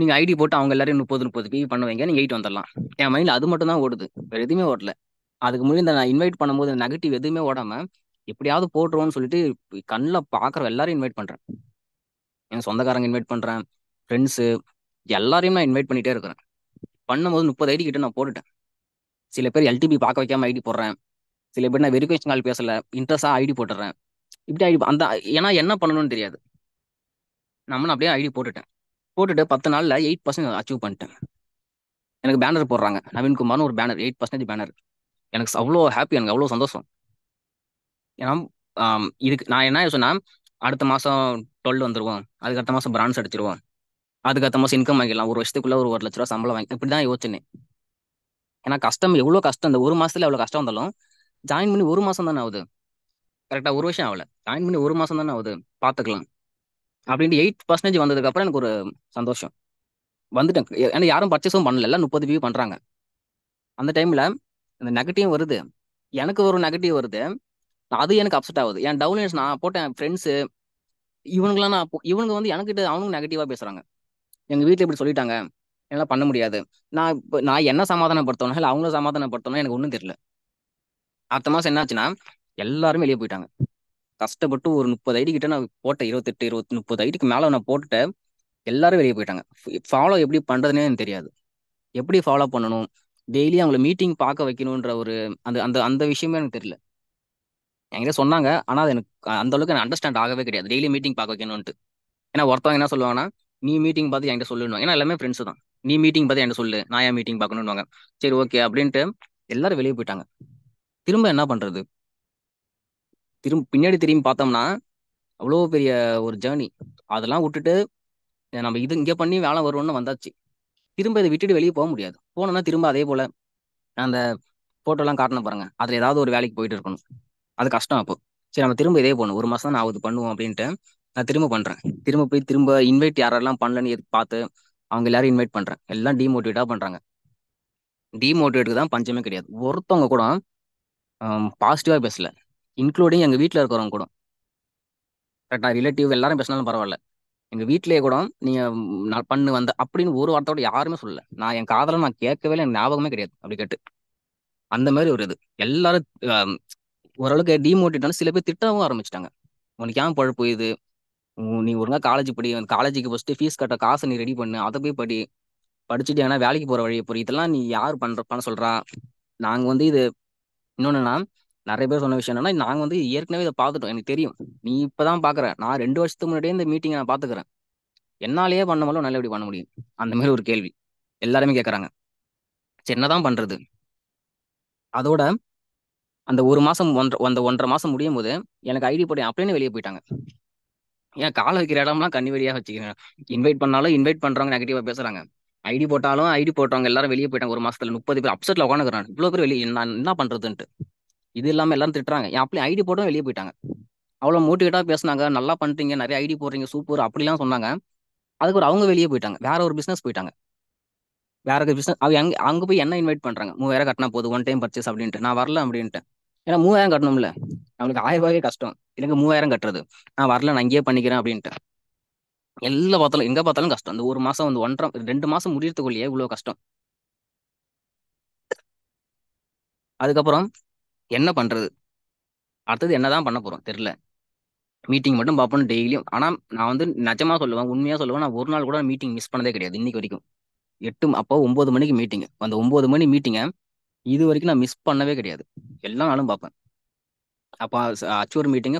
நீங்கள் ஐடி போட்டு அவங்க எல்லாரையும் முப்பது முப்பது பிவி பண்ணுவீங்க நீங்கள் எயிட் வந்துடலாம் என் மைண்டில் அது மட்டும் தான் ஓடுது வேறு எதுவுமே ஓடல அதுக்கு முன்னாடி இந்த நான் இன்வைட் பண்ணும்போது நெகட்டிவ் எதுவுமே ஓடாமல் எப்படியாவது போட்டுருவோம்னு சொல்லிட்டு கண்ணில் பார்க்குற எல்லாரையும் இன்வைட் பண்ணுறேன் என் சொந்தக்காரங்க இன்வைட் பண்ணுறேன் ஃப்ரெண்ட்ஸு எல்லாரையும் நான் இன்வைட் பண்ணிகிட்டே இருக்கிறேன் பண்ணும்போது முப்பது ஐடி கிட்ட நான் போட்டுட்டேன் சில பேர் எல்டிபி பார்க்க வைக்காமல் ஐடி போடுறேன் சில பேர் நான் வெரிஃபிகேஷன் கால் பேசல இன்ட்ரெஸ்ட்டாக ஐடி போட்டுறேன் இப்படி ஐடி அந்த ஏன்னா என்ன பண்ணணும்னு தெரியாது நம்மளும் அப்படியே ஐடி போட்டுட்டேன் போட்டுட்டு பத்து நாளில் எயிட் பர்சன்ட் அச்சீவ் பண்ணிட்டேன் எனக்கு பேனர் போடுறாங்க நவீன்குமார்னு ஒரு பேனர் எயிட் பர்சன்டேஜ் பேனர் எனக்கு அவ்வளோ ஹாப்பி எனக்கு அவ்வளோ சந்தோஷம் ஏன்னா இதுக்கு நான் என்ன சொன்னேன் அடுத்த மாதம் டுவெல் வந்துடுவோம் அதுக்கு அடுத்த மாதம் பிரான்ஸ் அடிச்சிருவோம் அதுக்கு அடுத்த மாதம் இன்கம் வாங்கிடலாம் ஒரு வருஷத்துக்குள்ளே ஒரு ஒரு லட்ச ரூபா சம்பளம் வாங்கி இப்படி தான் யோசனை ஏன்னா கஷ்டம் எவ்வளோ கஷ்டம் இந்த ஒரு மாதத்தில் எவ்வளோ கஷ்டம் வந்தாலும் ஜாயின் பண்ணி ஒரு மாதம் தானே ஆகுது கரெக்டாக ஒரு வருஷம் ஆகலை ஜாயின் பண்ணி ஒரு மாதம் தானே அது பார்த்துக்கலாம் அப்படின்ட்டு எயிட் பர்சன்டேஜ் வந்ததுக்கப்புறம் எனக்கு ஒரு சந்தோஷம் வந்துட்டேன் ஏன்னா யாரும் பர்ச்சேஸும் பண்ணல எல்லாம் முப்பது வியூ பண்ணுறாங்க அந்த டைமில் அந்த நெகட்டிவ் வருது எனக்கு ஒரு நெகட்டிவ் வருது அது எனக்கு அப்செட் ஆகுது என் டவுன்ஸ் நான் போட்டேன் ஃப்ரெண்ட்ஸு இவனுங்களாம் நான் இவனுங்க வந்து எனக்கிட்ட அவனுங்க நெகட்டிவாக பேசுகிறாங்க எங்கள் வீட்டில் இப்படி சொல்லிட்டாங்க என்னால் பண்ண முடியாது நான் இப்போ நான் என்ன சமாதானப்படுத்தணும் இல்லை அவங்கள சமாதானப்படுத்தணும் எனக்கு ஒன்றும் தெரியல அடுத்த மாதம் என்னாச்சுன்னா எல்லாருமே வெளியே போயிட்டாங்க கஷ்டப்பட்டு ஒரு முப்பது ஐடி கிட்ட நான் போட்டேன் இருபத்தெட்டு இருபத்தி முப்பது ஐடிக்கு மேலே நான் போட்டுட்டேன் எல்லாரும் வெளியே போயிட்டாங்க ஃபாலோ எப்படி பண்ணுறதுனே எனக்கு தெரியாது எப்படி ஃபாலோ பண்ணணும் டெய்லி அவங்கள மீட்டிங் பார்க்க வைக்கணுன்ற ஒரு அந்த அந்த அந்த விஷயமே எனக்கு தெரியல என்கிட்ட சொன்னாங்க ஆனால் அது எனக்கு அந்த அளவுக்கு எனக்கு அண்டர்ஸ்டாண்ட் ஆகவே கிடையாது டெய்லி மீட்டிங் பார்க்க வைக்கணும்ட்டு ஏன்னா ஒருத்தவங்க என்ன சொல்லுவாங்கன்னா நீ மீட்டிங் பார்த்து என்கிட்ட சொல்லணும் ஏன்னா எல்லாமே ஃப்ரெண்ட்ஸ் தான் நீ மீட்டிங் பார்த்து என்கிட்ட சொல்லு நான் ஏன் மீட்டிங் பார்க்கணுன்னுவாங்க சரி ஓகே அப்படின்ட்டு எல்லாரும் வெளியே போயிட்டாங்க திரும்ப என்ன பண்ணுறது திரும்ப பின்னாடி திரும்பி பார்த்தோம்னா அவ்வளோ பெரிய ஒரு ஜேர்னி அதெல்லாம் விட்டுட்டு நம்ம இது இங்கே பண்ணி வேலை வருவோம்னு வந்தாச்சு திரும்ப இதை விட்டுட்டு வெளியே போக முடியாது போனோம்னா திரும்ப அதே போல் அந்த ஃபோட்டோலாம் காட்டணும் பாருங்க அதில் ஏதாவது ஒரு வேலைக்கு போயிட்டு இருக்கணும் அது கஷ்டம் அப்போ சரி நம்ம திரும்ப இதே போகணும் ஒரு மாதம் நான் இது பண்ணுவோம் அப்படின்ட்டு நான் திரும்ப பண்ணுறேன் திரும்ப போய் திரும்ப இன்வைட் யாரெல்லாம் பண்ணலன்னு பார்த்து அவங்க எல்லாரும் இன்வைட் பண்ணுறேன் எல்லாம் டிமோட்டிவேட்டாக பண்ணுறாங்க டிமோட்டிவேட்டுக்கு தான் பஞ்சமே கிடையாது ஒருத்தவங்க கூட பாசிட்டிவாக பேசலை இன்க்ளூடிங் எங்கள் வீட்டில் இருக்கிறவங்க கூட கரெக்டாக ரிலேட்டிவ் எல்லாரும் பேசினாலும் பரவாயில்ல எங்கள் வீட்டிலேயே கூட நீங்கள் பண்ணு வந்த அப்படின்னு ஒரு வார்த்தையோட யாருமே சொல்லல நான் என் காதலை நான் கேட்கவே இல்லை எனக்கு ஞாபகமே கிடையாது அப்படி கேட்டு அந்த மாதிரி ஒரு இது எல்லாரும் ஓரளவுக்கு டீமோட்டிட்டாலும் சில பேர் திட்டவும் ஆரம்பிச்சிட்டாங்க உனக்கு ஏன் பழப்பு இது நீ ஒழுங்காக காலேஜ் படி காலேஜுக்கு ஃபஸ்ட்டு ஃபீஸ் கட்ட காசை நீ ரெடி பண்ணு அதை போய் படி படிச்சுட்டு ஏன்னா வேலைக்கு போகிற வழியை போகிற இதெல்லாம் நீ யார் பண்ணுற பண்ண சொல்கிறா நாங்கள் வந்து இது இன்னொன்றுனா நிறைய பேர் சொன்ன விஷயம் என்னன்னா நாங்கள் வந்து ஏற்கனவே இதை பார்த்துட்டோம் எனக்கு தெரியும் நீ இப்பதான் பார்க்குற நான் ரெண்டு வருஷத்துக்கு முன்னாடியே இந்த மீட்டிங்கை நான் பார்த்துக்கிறேன் என்னாலேயே பண்ண முடியும் நல்லபடி பண்ண முடியும் அந்த மாதிரி ஒரு கேள்வி எல்லாருமே கேட்குறாங்க சரி என்னதான் பண்ணுறது அதோட அந்த ஒரு மாதம் ஒன்றரை அந்த ஒன்றரை மாதம் முடியும் போது எனக்கு ஐடி போட்டு அப்படின்னு வெளியே போயிட்டாங்க ஏன் கால வைக்கிற இடம்லாம் கண்ணி வெளியாக வச்சுக்கிறேன் இன்வைட் பண்ணாலும் இன்வைட் பண்ணுறவங்க நெகட்டிவாக பேசுகிறாங்க ஐடி போட்டாலும் ஐடி போட்டவங்க எல்லாரும் வெளியே போயிட்டாங்க ஒரு மாசத்துல முப்பது பேர் அப்செட்டில் உட்காந்துக்கிறாங்க இவ்வளோ பேர் வெளியே என்ன என்ன பண்றதுன்ட்டு இது இல்லாமல் எல்லாரும் திட்டுறாங்க என் அப்படியே ஐடி போட்டும் வெளியே போயிட்டாங்க அவ்வளோ மோட்டிவேட்டாக பேசினாங்க நல்லா பண்ணுறீங்க நிறைய ஐடி போடுறீங்க சூப்பர் அப்படிலாம் சொன்னாங்க அதுக்கு ஒரு அவங்க வெளியே போயிட்டாங்க வேற ஒரு பிஸ்னஸ் போயிட்டாங்க வேற ஒரு பிஸ்னஸ் அவங்க அங்கே அங்கே போய் என்ன இன்வைட் பண்ணுறாங்க மூவாயிரம் கட்டினா போதும் ஒன் டைம் பர்ச்சேஸ் அப்படின்ட்டு நான் வரல அப்படின்ட்டு ஏன்னா மூவாயிரம் கட்டணும்ல நம்மளுக்கு ஆயிரம் ரூபாயே கஷ்டம் எனக்கு மூவாயிரம் கட்டுறது நான் வரல நான் இங்கேயே பண்ணிக்கிறேன் அப்படின்ட்டு எல்லா பார்த்தாலும் எங்கே பார்த்தாலும் கஷ்டம் இந்த ஒரு மாதம் வந்து ஒன்றரை ரெண்டு மாதம் முடியறதுக்குள்ளேயே இவ்வளோ கஷ்டம் அதுக்கப்புறம் என்ன பண்ணுறது அடுத்தது என்னதான் பண்ண போறோம் தெரில மீட்டிங் மட்டும் பார்ப்போம் டெய்லியும் ஆனால் நான் வந்து நிஜமாக சொல்லுவேன் உண்மையாக சொல்லுவேன் நான் ஒரு நாள் கூட மீட்டிங் மிஸ் பண்ணதே கிடையாது இன்னைக்கு வரைக்கும் எட்டு அப்போ ஒம்பது மணிக்கு மீட்டிங் அந்த ஒம்பது மணி மீட்டிங்கை இது வரைக்கும் நான் மிஸ் பண்ணவே கிடையாது எல்லா நாளும் பார்ப்பேன் அப்போ அச்சுவர் மீட்டிங்கு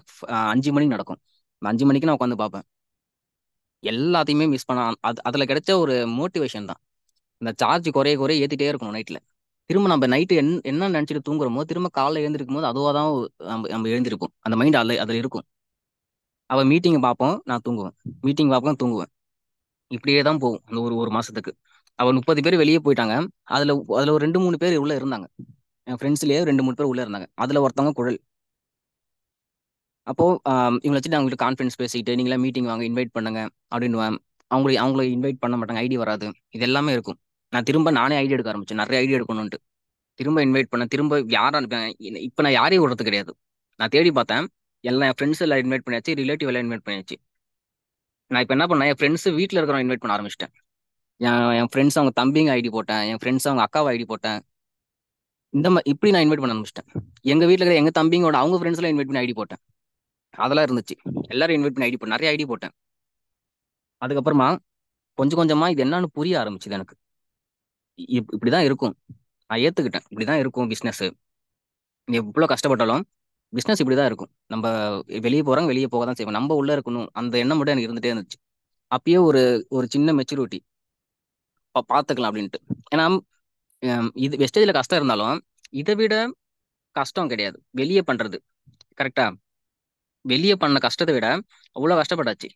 அஞ்சு மணிக்கு நடக்கும் அஞ்சு மணிக்கு நான் உட்காந்து பார்ப்பேன் எல்லாத்தையுமே மிஸ் பண்ண அது அதில் கிடைச்ச ஒரு மோட்டிவேஷன் தான் இந்த சார்ஜ் குறைய குறைய ஏற்றிட்டே இருக்கணும் நைட்டில் திரும்ப நம்ம நைட்டு என் என்ன நினைச்சிட்டு தூங்குறோமோ திரும்ப காலைல எழுந்திருக்கும் போது அதுவாக தான் நம்ம நம்ம எழுந்திருப்போம் அந்த மைண்ட் அதில் அதில் இருக்கும் அவள் மீட்டிங் பார்ப்போம் நான் தூங்குவேன் மீட்டிங் பார்ப்போம் தூங்குவேன் இப்படியே தான் போகும் அந்த ஒரு ஒரு மாசத்துக்கு அவள் முப்பது பேர் வெளியே போயிட்டாங்க அதில் அதில் ஒரு ரெண்டு மூணு பேர் உள்ளே இருந்தாங்க என் ஃப்ரெண்ட்ஸ்லேயே ரெண்டு மூணு பேர் உள்ளே இருந்தாங்க அதில் ஒருத்தவங்க குழல் அப்போது இவங்களை வச்சுட்டு அவங்களுக்கு கான்ஃபிடன்ஸ் பேசிக்கிட்டு நீங்களாம் மீட்டிங் வாங்க இன்வைட் பண்ணுங்க அப்படின்னு அவங்களை அவங்கள இன்வைட் பண்ண மாட்டாங்க ஐடி வராது இது எல்லாமே இருக்கும் நான் திரும்ப நானே ஐடியா எடுக்க ஆரம்பிச்சேன் நிறைய ஐடியா எடுக்கணும்ன்ட்டு திரும்ப இன்வைட் பண்ண திரும்ப யாரும் அனுப்பேன் இப்போ நான் யாரையும் விடுறது கிடையாது நான் தேடி பார்த்தேன் எல்லாம் என் ஃப்ரெண்ட்ஸ் எல்லாம் இன்வைட் பண்ணியாச்சு ரிலேட்டிவ் எல்லாம் இன்வைட் பண்ணியாச்சு நான் இப்போ என்ன பண்ணேன் என் ஃப்ரெண்ட்ஸ் வீட்டில் இருக்கிற இன்வைட் பண்ண ஆரம்பிச்சிட்டேன் என் என் ஃப்ரெண்ட்ஸ் அவங்க தம்பிங்க ஐடி போட்டேன் என் ஃப்ரெண்ட்ஸ் அவங்க அக்காவை ஐடி போட்டேன் இந்த மாதிரி இப்படி நான் இன்வைட் பண்ண ஆரம்பிச்சிட்டேன் எங்கள் வீட்டில் இருக்கிற எங்கள் தம்பிங்களோட அவங்க ஃப்ரெண்ட்ஸ்லாம் இன்வைட் பண்ணி ஐடி போட்டேன் அதெல்லாம் இருந்துச்சு எல்லாரும் இன்வைட் பண்ணி ஐடி போட்டு நிறைய ஐடி போட்டேன் அதுக்கப்புறமா கொஞ்சம் கொஞ்சமாக இது என்னன்னு புரிய ஆரம்பிச்சுது எனக்கு இப்படிதான் இருக்கும் நான் ஏத்துக்கிட்டேன் இப்படிதான் இருக்கும் பிஸ்னஸ் எவ்வளோ கஷ்டப்பட்டாலும் பிஸ்னஸ் இப்படிதான் இருக்கும் நம்ம வெளியே போறாங்க வெளியே போக தான் செய்வோம் நம்ம உள்ள இருக்கணும் அந்த எண்ணம் மட்டும் எனக்கு இருந்துட்டே இருந்துச்சு அப்பயே ஒரு ஒரு சின்ன மெச்சூரிட்டி பார்த்துக்கலாம் அப்படின்ட்டு ஏன்னா இது வெஸ்டேஜில் கஷ்டம் இருந்தாலும் இதை விட கஷ்டம் கிடையாது வெளியே பண்றது கரெக்டா வெளியே பண்ண கஷ்டத்தை விட அவ்வளோ கஷ்டப்பட்டாச்சு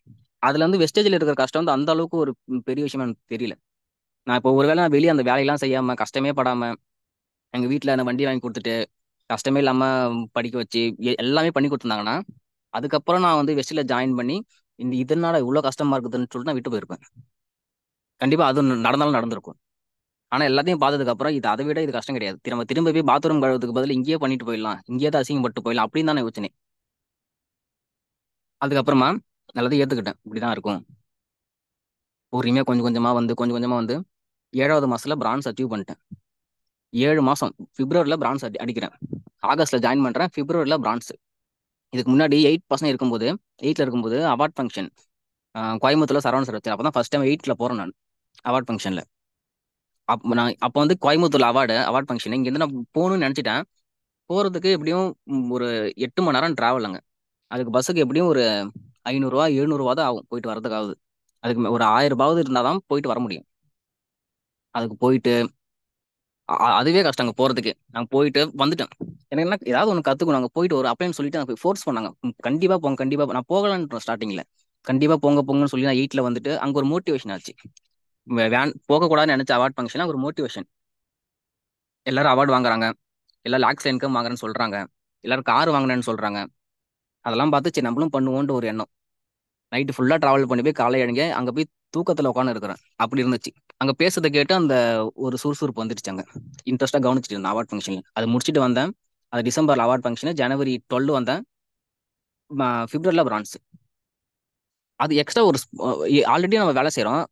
அதுல இருந்து வெஸ்டேஜில் இருக்கிற கஷ்டம் வந்து அந்த அளவுக்கு ஒரு பெரிய விஷயம் எனக்கு தெரியல நான் இப்போ ஒருவேளை நான் வெளியே அந்த வேலையெல்லாம் செய்யாமல் கஷ்டமே படாமல் எங்கள் வீட்டில் அந்த வண்டி வாங்கி கொடுத்துட்டு கஷ்டமே இல்லாமல் படிக்க வச்சு எல்லாமே பண்ணி கொடுத்துருந்தாங்கன்னா அதுக்கப்புறம் நான் வந்து வெஸ்டில் ஜாயின் பண்ணி இந்த இதனால இவ்வளோ கஷ்டமா இருக்குதுன்னு சொல்லிட்டு நான் விட்டு போயிருப்பேன் கண்டிப்பாக அது நடந்தாலும் நடந்திருக்கும் ஆனால் எல்லாத்தையும் பார்த்ததுக்கு அப்புறம் இது அதை விட இது கஷ்டம் கிடையாது திரும்ப திரும்ப போய் பாத்ரூம் கழுவுறதுக்கு பதில் இங்கேயே பண்ணிட்டு போயிடலாம் இங்கேயே தான் அசிங்கப்பட்டு போயிடலாம் அப்படின்னு தான் நான் யோசனை அதுக்கப்புறமா நல்லதை ஏற்றுக்கிட்டேன் இப்படி தான் இருக்கும் பொறுமையாக கொஞ்சம் கொஞ்சமாக வந்து கொஞ்சம் கொஞ்சமாக வந்து ஏழாவது மாசத்துல பிரான்ஸ் அச்சீவ் பண்ணிட்டேன் ஏழு மாசம் ஃபிப்ரவரியில் பிரான்ஸ் அடி அடிக்கிறேன் ஆகஸ்ட்ல ஜாயின் பண்றேன் ஃபிப்ரவரியில் பிரான்ஸ் இதுக்கு முன்னாடி எயிட் பர்சன்ட் இருக்கும்போது எயிட்ல இருக்கும்போது அவார்ட் ஃபங்க்ஷன் கோயம்புத்தூர்ல சரவண சார் அப்போ தான் ஃபர்ஸ்ட் டைம் எயிட்ல போறேன் நான் அவார்ட் ஃபங்க்ஷன்ல அப் நான் அப்போ வந்து கோயம்புத்தூர்ல அவார்டு அவார்ட் ஃபங்க்ஷன் இங்கேருந்து நான் போகணும்னு நினச்சிட்டேன் போகிறதுக்கு எப்படியும் ஒரு எட்டு மணி நேரம் ட்ராவலுங்க அதுக்கு பஸ்ஸுக்கு எப்படியும் ஒரு ஐநூறுரூவா எழுநூறுவா தான் ஆகும் போயிட்டு வரதுக்காகுது அதுக்கு ஒரு ஆயிரம் ரூபாவது இருந்தால் தான் போயிட்டு வர முடியும் அதுக்கு போயிட்டு அதுவே கஷ்டம் அங்கே போகிறதுக்கு நாங்கள் போயிட்டு வந்துட்டேன் எனக்கு என்ன ஏதாவது ஒன்று கற்றுக்கணும் நாங்கள் போயிட்டு ஒரு அப்படின்னு சொல்லிட்டு போய் ஃபோர்ஸ் பண்ணாங்க கண்டிப்பாக போங்க கண்டிப்பாக நான் போகலான்றோம் ஸ்டார்டிங்கில் கண்டிப்பாக போங்க போங்கன்னு சொல்லி நான் எயிட்டில் வந்துட்டு அங்கே ஒரு மோட்டிவேஷன் ஆச்சு வேன் போகக்கூடாதுன்னு நினச்ச அவார்ட் ஃபங்க்ஷனாக ஒரு மோட்டிவேஷன் எல்லாரும் அவார்டு வாங்குறாங்க எல்லாரும் லாக்ஸ் இன்கம் வாங்குறேன்னு சொல்கிறாங்க எல்லாரும் கார் வாங்கினேன்னு சொல்கிறாங்க அதெல்லாம் பார்த்து சரி நம்மளும் பண்ணுவோன்ற ஒரு எண்ணம் நைட்டு ஃபுல்லாக ட்ராவல் பண்ணி போய் காலை எழுங்க அங்கே போய் தூக்கத்தில் உட்காந்து இருக்கிறேன் அப்படி இருந்துச்சு அங்க பேசுறதை கேட்டு அந்த ஒரு சுறுசுறுப்பு வந்துருச்சாங்க இன்ட்ரெஸ்டா கவனிச்சிட்டு இருந்தேன் அவார்ட் ஃபங்க்ஷன்ல அது முடிச்சுட்டு வந்தேன் அது டிசம்பர்ல அவார்ட் ஃபங்க்ஷனு ஜனவரி டுவெல் வந்தேன் பிப்ரவரில பிரான்ஸ் அது எக்ஸ்ட்ரா ஒரு ஆல்ரெடி நம்ம வேலை செய்கிறோம்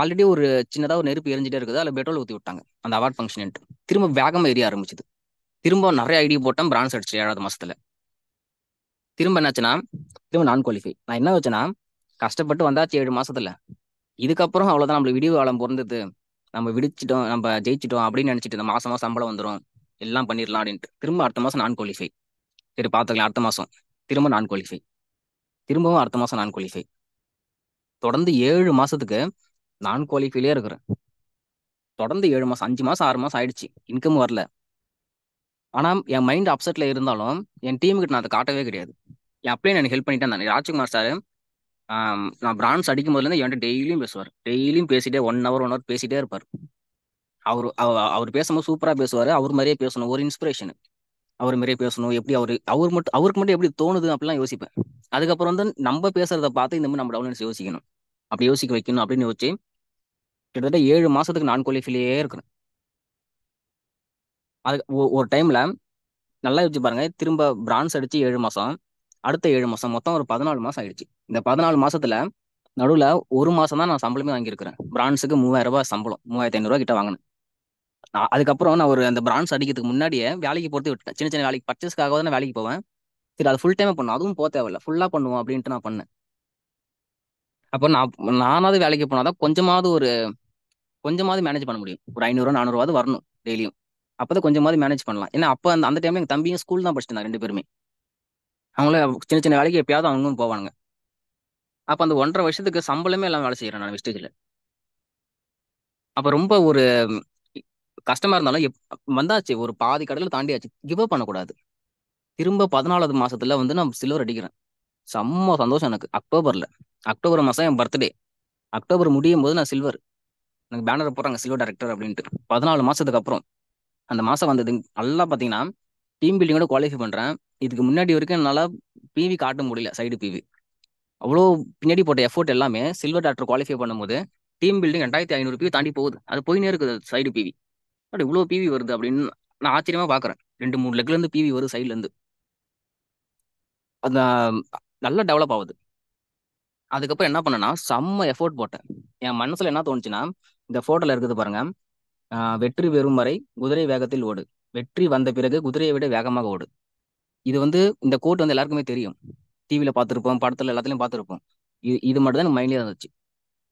ஆல்ரெடி ஒரு சின்னதாக ஒரு நெருப்பு எரிஞ்சிட்டே இருக்குது அதில் பெட்ரோல் ஊற்றி விட்டாங்க அந்த அவார்ட் ஃபங்க்ஷன்ட்டு திரும்ப வேகமாக எரிய ஆரம்பிச்சது திரும்ப நிறைய ஐடியா போட்டேன் பிரான்ஸ் அடிச்சு ஏழாவது மாசத்துல திரும்ப என்னாச்சுன்னா திரும்ப நான் குவாலிஃபை நான் என்ன வச்சேன்னா கஷ்டப்பட்டு வந்தாச்சு ஏழு மாசத்துல இதுக்கப்புறம் அவ்வளோதான் நம்மளுக்கு விடிவு காலம் பிறந்தது நம்ம விடிச்சிட்டோம் நம்ம ஜெயிச்சிட்டோம் அப்படின்னு நினச்சிட்டு இந்த மாசம் மாசம் சம்பளம் வந்துடும் எல்லாம் பண்ணிடலாம் அப்படின்ட்டு திரும்ப அடுத்த மாதம் நான் குவாலிஃபை சரி பார்த்துக்கலாம் அடுத்த மாதம் திரும்ப நான் குவாலிஃபை திரும்பவும் அடுத்த மாதம் நான் குவாலிஃபை தொடர்ந்து ஏழு மாதத்துக்கு நான் குவாலிஃபைலே இருக்கிறேன் தொடர்ந்து ஏழு மாதம் அஞ்சு மாதம் ஆறு மாதம் ஆயிடுச்சு இன்கம் வரல ஆனால் என் மைண்ட் அப்செட்டில் இருந்தாலும் என் டீமுக்கிட்ட நான் அதை காட்டவே கிடையாது என் அப்படியே நான் ஹெல்ப் பண்ணிட்டேன் தானே ராஜ்குமார் சார் நான் பிரான்ஸ் அடிக்கும் இருந்து என்கிட்ட டெய்லியும் பேசுவார் டெய்லியும் பேசிட்டே ஒன் ஹவர் ஒன் ஹவர் பேசிட்டே இருப்பார் அவர் அவர் பேசும்போது சூப்பராக பேசுவார் அவர் மாதிரியே பேசணும் ஒரு இன்ஸ்பிரேஷன் அவர் மாதிரியே பேசணும் எப்படி அவர் அவர் மட்டும் அவருக்கு மட்டும் எப்படி தோணுது அப்படிலாம் யோசிப்பேன் அதுக்கப்புறம் வந்து நம்ம பேசுறத பார்த்து இந்த மாதிரி நம்ம டவுன்லன்ஸ் யோசிக்கணும் அப்படி யோசிக்க வைக்கணும் அப்படின்னு யோசிச்சு கிட்டத்தட்ட ஏழு மாசத்துக்கு நான் குவாலிஃபிலேயே இருக்கிறேன் அது ஒரு டைம்ல நல்லா யோசிச்சு பாருங்க திரும்ப பிரான்ஸ் அடிச்சு ஏழு மாசம் அடுத்த ஏழு மாசம் மொத்தம் ஒரு பதினாலு மாசம் ஆயிடுச்சு இந்த பதினாலு மாசத்துல நடுவுல ஒரு மாசம் தான் நான் சம்பளமே வாங்கியிருக்கிறேன் பிரான்ஸுக்கு மூவாயிரம் ரூபாய் சம்பளம் மூவாயிரத்தி ஐநூறுரூவா கிட்ட வாங்கினேன் அதுக்கப்புறம் நான் ஒரு அந்த பிரான்ஸ் அடிக்கிறதுக்கு முன்னாடியே வேலைக்கு போகிறது விட்டேன் சின்ன சின்ன வேலைக்கு பர்ச்சேஸ்க்காக தான் வேலைக்கு போவேன் சரி அது ஃபுல் டைமே பண்ணுவோம் அதுவும் போக தேவையில்ல ஃபுல்லாக பண்ணுவோம் அப்படின்ட்டு நான் பண்ணேன் அப்போ நான் நானாவது வேலைக்கு போனாதான் கொஞ்சமாவது ஒரு கொஞ்சமாவது மேனேஜ் பண்ண முடியும் ஒரு ஐநூறுவா நானூறுவாது வரணும் டெய்லியும் அப்போ தான் கொஞ்சமாவது மேனேஜ் பண்ணலாம் ஏன்னா அப்போ அந்த அந்த டைம்ல எங்கள் தம்பியும் ஸ்கூல் தான் படிச்சுட்டு ரெண்டு பேருமே அவங்கள சின்ன சின்ன வேலைக்கு எப்பயாவது அவங்களும் போவானுங்க அப்போ அந்த ஒன்றரை வருஷத்துக்கு சம்பளமே எல்லாம் வேலை செய்கிறேன் நான் விஸ்டேஜில் அப்போ ரொம்ப ஒரு கஷ்டமாக இருந்தாலும் எப் வந்தாச்சு ஒரு பாதி கடலில் தாண்டியாச்சு கிவ் அப் பண்ணக்கூடாது திரும்ப பதினாலாவது மாதத்தில் வந்து நான் சில்வர் அடிக்கிறேன் செம்ம சந்தோஷம் எனக்கு அக்டோபரில் அக்டோபர் மாதம் என் பர்த்டே அக்டோபர் முடியும் போது நான் சில்வர் எனக்கு பேனர் போடுறாங்க சில்வர் டேரக்டர் அப்படின்ட்டு பதினாலு மாதத்துக்கு அப்புறம் அந்த மாதம் வந்தது நல்லா பார்த்தீங்கன்னா டீம் பில்டிங்கோட குவாலிஃபை பண்ணுறேன் இதுக்கு முன்னாடி வரைக்கும் என்னால் பிவி காட்ட முடியல சைடு பிவி அவ்வளோ பின்னாடி போட்ட எஃபோர்ட் எல்லாமே சில்வர் டாக்டர் குவாலிஃபை பண்ணும்போது டீம் பில்டிங் ரெண்டாயிரத்தி ஐநூறு பிவி தாண்டி போகுது அது போயினே இருக்குது சைடு பிவி அப்படி இவ்வளோ பிவி வருது அப்படின்னு நான் ஆச்சரியமாக பார்க்குறேன் ரெண்டு மூணு லெக்லேருந்து பிவி வருது சைட்லேருந்து அது நல்லா டெவலப் ஆகுது அதுக்கப்புறம் என்ன பண்ணேன்னா செம்ம எஃபோர்ட் போட்டேன் என் மனசில் என்ன தோணுச்சுன்னா இந்த ஃபோட்டோல இருக்குது பாருங்கள் வெற்றி பெறும் வரை குதிரை வேகத்தில் ஓடு வெற்றி வந்த பிறகு குதிரையை விட வேகமாக ஓடு இது வந்து இந்த கோட் வந்து எல்லாருக்குமே தெரியும் டிவியில் பார்த்துருப்போம் படத்தில் எல்லாத்துலையும் பார்த்துருப்போம் இது இது மட்டும் தான் மைண்ட்லேயே இருந்துச்சு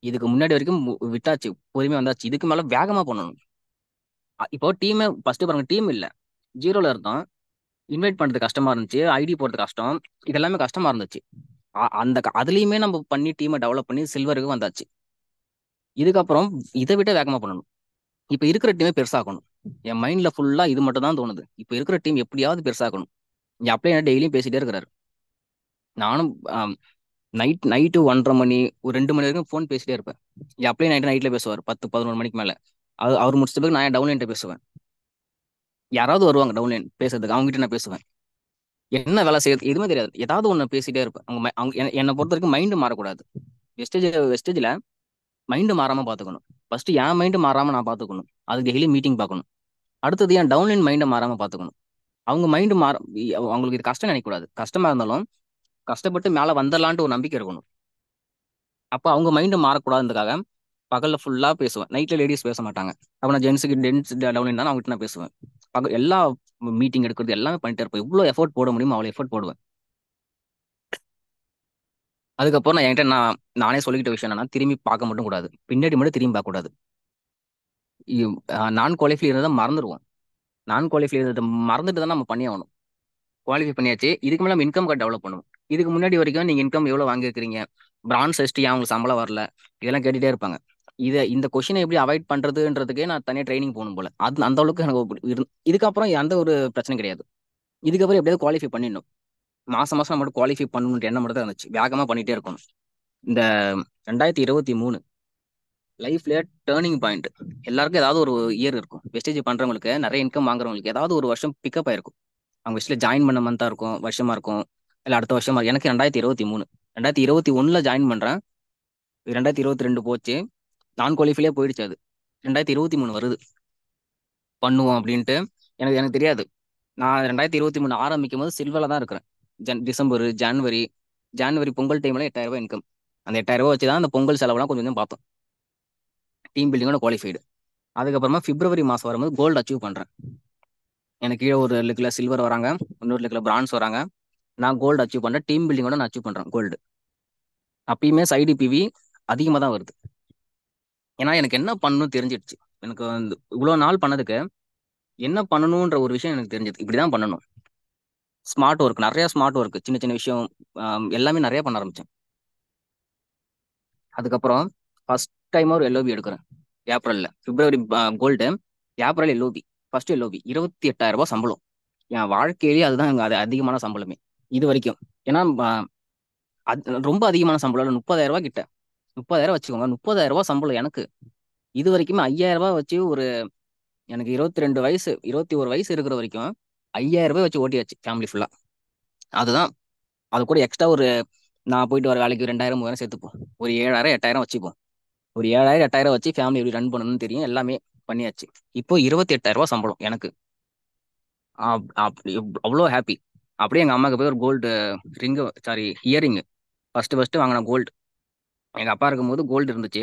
இதுக்கு முன்னாடி வரைக்கும் விட்டாச்சு பொறுமையாக வந்தாச்சு இதுக்கு மேலே வேகமாக பண்ணணும் இப்போ டீமே ஃபர்ஸ்ட் பாருங்க டீம் இல்லை ஜீரோல இருந்தோம் இன்வைட் பண்ணுறது கஷ்டமா இருந்துச்சு ஐடி போடுறது கஷ்டம் இதெல்லாமே கஷ்டமா இருந்துச்சு அந்த அதுலேயுமே நம்ம பண்ணி டீமை டெவலப் பண்ணி சில்வருக்கு வந்தாச்சு இதுக்கப்புறம் இதை விட வேகமாக பண்ணணும் இப்போ இருக்கிற டீமே பெருசாகணும் என் மைண்டில் ஃபுல்லாக இது மட்டும் தான் தோணுது இப்போ இருக்கிற டீம் எப்படியாவது பெருசாகணும் இங்கே அப்ளை டெய்லியும் பேசிகிட்டே இருக்கிறாரு நானும் நைட் நைட்டு ஒன்றரை மணி ஒரு ரெண்டு மணி வரைக்கும் ஃபோன் பேசிகிட்டே இருப்பேன் என் அப்ளை நைட்டு நைட்டில் பேசுவார் பத்து பதினொரு மணிக்கு மேலே அது அவர் முடிச்ச பிறகு நான் டவுன்லைன் பேசுவேன் யாராவது வருவாங்க டவுன்லைன் பேசுறதுக்கு அவங்ககிட்ட நான் பேசுவேன் என்ன வேலை செய்யறது எதுவுமே தெரியாது ஏதாவது ஒன்று பேசிட்டே இருப்பேன் அவங்க அவங்க என்னை பொறுத்த வரைக்கும் மைண்டு மாறக்கூடாது வெஸ்டேஜ் வெஸ்டேஜில் மைண்டு மாறாமல் பார்த்துக்கணும் ஃபஸ்ட்டு என் மைண்டு மாறாமல் நான் பார்த்துக்கணும் அதுக்கு டெய்லி மீட்டிங் பார்க்கணும் அடுத்தது என் டவுன்லைன் மைண்டை மாறாமல் பார்த்துக்கணும் அவங்க மைண்டு மாற அவங்களுக்கு இது கஷ்டம் நினைக்கக்கூடாது கஷ்டமா இருந்தாலும் கஷ்டப்பட்டு மேலே வந்துடலான்ட்டு ஒரு நம்பிக்கை இருக்கணும் அப்போ அவங்க மைண்டு மாறக்கூடாதுன்றதுக்காக பகலில் ஃபுல்லாக பேசுவேன் நைட்டில் லேடிஸ் பேச மாட்டாங்க அப்போ நான் ஜென்ஸுக்கு டென்ஸ் டவுன் இருந்தால் அவங்ககிட்ட நான் பேசுவேன் பகல் எல்லா மீட்டிங் எடுக்கிறது எல்லாமே பண்ணிட்டே இருப்பேன் இவ்வளோ எஃபோர்ட் போட முடியுமோ அவ்வளோ எஃபோர்ட் போடுவேன் அதுக்கப்புறம் நான் என்கிட்ட நான் நானே சொல்லிக்கிட்ட விஷயம் என்னன்னா திரும்பி பார்க்க மட்டும் கூடாது பின்னாடி மட்டும் திரும்பி பார்க்கக்கூடாது நான் குவாலிஃபைல் இருந்தால் மறந்துடுவோம் நான் குவாலிஃபை இருந்தது மறந்துட்டு தான் நம்ம பண்ணி ஆகணும் குவாலிஃபை பண்ணியாச்சு இதுக்கு மேலே நம்ம இன்கம் கார்டு டெவலப் பண்ணுவோம் இதுக்கு முன்னாடி வரைக்கும் நீங்கள் இன்கம் எவ்வளோ வாங்கியிருக்கிறீங்க பிரான்ஸ் எஸ்டி அவங்களுக்கு சம்பளம் வரல இதெல்லாம் கேட்டுகிட்டே இருப்பாங்க இதை இந்த கொஷினை எப்படி அவாய்ட் பண்ணுறதுன்றதுக்கே நான் தனியாக ட்ரைனிங் போகணும் போல அது அந்த அளவுக்கு எனக்கு இதுக்கப்புறம் எந்த ஒரு பிரச்சனை கிடையாது இதுக்கப்புறம் எப்படியாவது குவாலிஃபை பண்ணிடணும் மாதம் மாதம் நம்ம குவாலிஃபை பண்ணணுன்ற எண்ணம் மட்டும் தான் இருந்துச்சு வேகமாக பண்ணிகிட்டே இருக்கணும் இந்த ரெண்டாயிரத்தி இருபத்தி மூணு லைஃப்ல டேர்னிங் பாயிண்ட் எல்லாருக்கும் ஏதாவது ஒரு இயர் இருக்கும் வெஸ்டேஜ் பண்றவங்களுக்கு நிறைய இன்கம் வாங்குறவங்களுக்கு ஏதாவது ஒரு வருஷம் பிக்கப் ஆயிருக்கும் அவங்க வெஸ்ட்ல ஜாயின் பண்ண மந்தா இருக்கும் வருஷமா இருக்கும் இல்லை அடுத்த வருஷமா எனக்கு ரெண்டாயிரத்தி இருபத்தி மூணு ரெண்டாயிரத்தி இருபத்தி ஒன்றில் ஜாயின் பண்ணுறேன் ரெண்டாயிரத்தி இருபத்தி ரெண்டு போச்சு நான் குவாலிஃபைலே போயிடுச்சு அது ரெண்டாயிரத்தி இருபத்தி மூணு வருது பண்ணுவோம் அப்படின்ட்டு எனக்கு எனக்கு தெரியாது நான் ரெண்டாயிரத்தி இருபத்தி மூணு ஆரம்பிக்கும் போது சில்வரில் தான் இருக்கிறேன் ஜன் டிசம்பர் ஜான்வரி ஜான்வரி பொங்கல் டைமில் ரூபாய் இன்கம் அந்த எட்டாயிரரூபா வச்சு தான் அந்த பொங்கல் செலவுலாம் கொஞ்சம் கொஞ்சம் பார்த்தோம் டீம் பில்டிங்கோட குவாலிஃபைடு அதுக்கப்புறமா பிப்ரவரி மாதம் வரும்போது கோல்டு அச்சீவ் பண்ணுறேன் எனக்கு கீழே ஒரு கிலோ சில்வர் வராங்க இன்னொரு கிலோ பிரான்ஸ் வராங்க நான் கோல்டு அச்சீவ் பண்ணுறேன் டீம் பில்டிங்கோட நான் அச்சீவ் பண்ணுறேன் கோல்டு அப்பயுமே சைடு பிவி அதிகமாக தான் வருது ஏன்னா எனக்கு என்ன பண்ணணும் தெரிஞ்சிடுச்சு எனக்கு வந்து இவ்வளோ நாள் பண்ணதுக்கு என்ன பண்ணணுன்ற ஒரு விஷயம் எனக்கு தெரிஞ்சது இப்படி தான் பண்ணணும் ஸ்மார்ட் ஒர்க் நிறைய ஸ்மார்ட் ஒர்க் சின்ன சின்ன விஷயம் எல்லாமே நிறைய பண்ண ஆரம்பித்தேன் அதுக்கப்புறம் ஃபர்ஸ்ட் டைமாக ஒரு எல்ஓபி எடுக்கிறேன் ஏப்ரலில் பிப்ரவரி gold April LOP first LOP இருபத்தி எட்டாயிரம் ரூபாய் சம்பளம் என் வாழ்க்கையிலேயே அதுதான் அது அதிகமான சம்பளமே இது வரைக்கும் ஏன்னா அது ரொம்ப அதிகமான சம்பளம் முப்பதாயிரம் ரூபா கிட்ட முப்பதாயிரம் வச்சுக்கோங்க முப்பதாயிரம் ரூபா சம்பளம் எனக்கு இது வரைக்குமே ஐயாயிரம் ரூபாய் வச்சு ஒரு எனக்கு இருபத்தி ரெண்டு வயசு இருபத்தி ஒரு வயசு இருக்கிற வரைக்கும் ஐயாயிரம் ரூபாய் வச்சு ஓட்டியாச்சு ஃபேமிலி ஃபுல்லாக அதுதான் அது கூட எக்ஸ்ட்ரா ஒரு நான் போயிட்டு வர வேலைக்கு ரெண்டாயிரம் மூவாயிரம் சேர்த்துப்போம் ஒரு ஏழாயிரம் எட்டாயிரம் வச்சுப்போம் ஒரு ஏழாயிரம் எட்டாயிரம் வச்சு ஃபேமிலி எப்படி ரன் பண்ணணும்னு தெரியும் எல்லாமே பண்ணியாச்சு இப்போ இருபத்தி எட்டாயிரம் ரூபா சம்பளம் எனக்கு அவ்வளோ ஹாப்பி அப்படியே எங்கள் அம்மாவுக்கு போய் ஒரு gold ring sorry earring first first வாங்கின கோல்டு எங்கள் அப்பா இருக்கும்போது கோல்டு இருந்துச்சு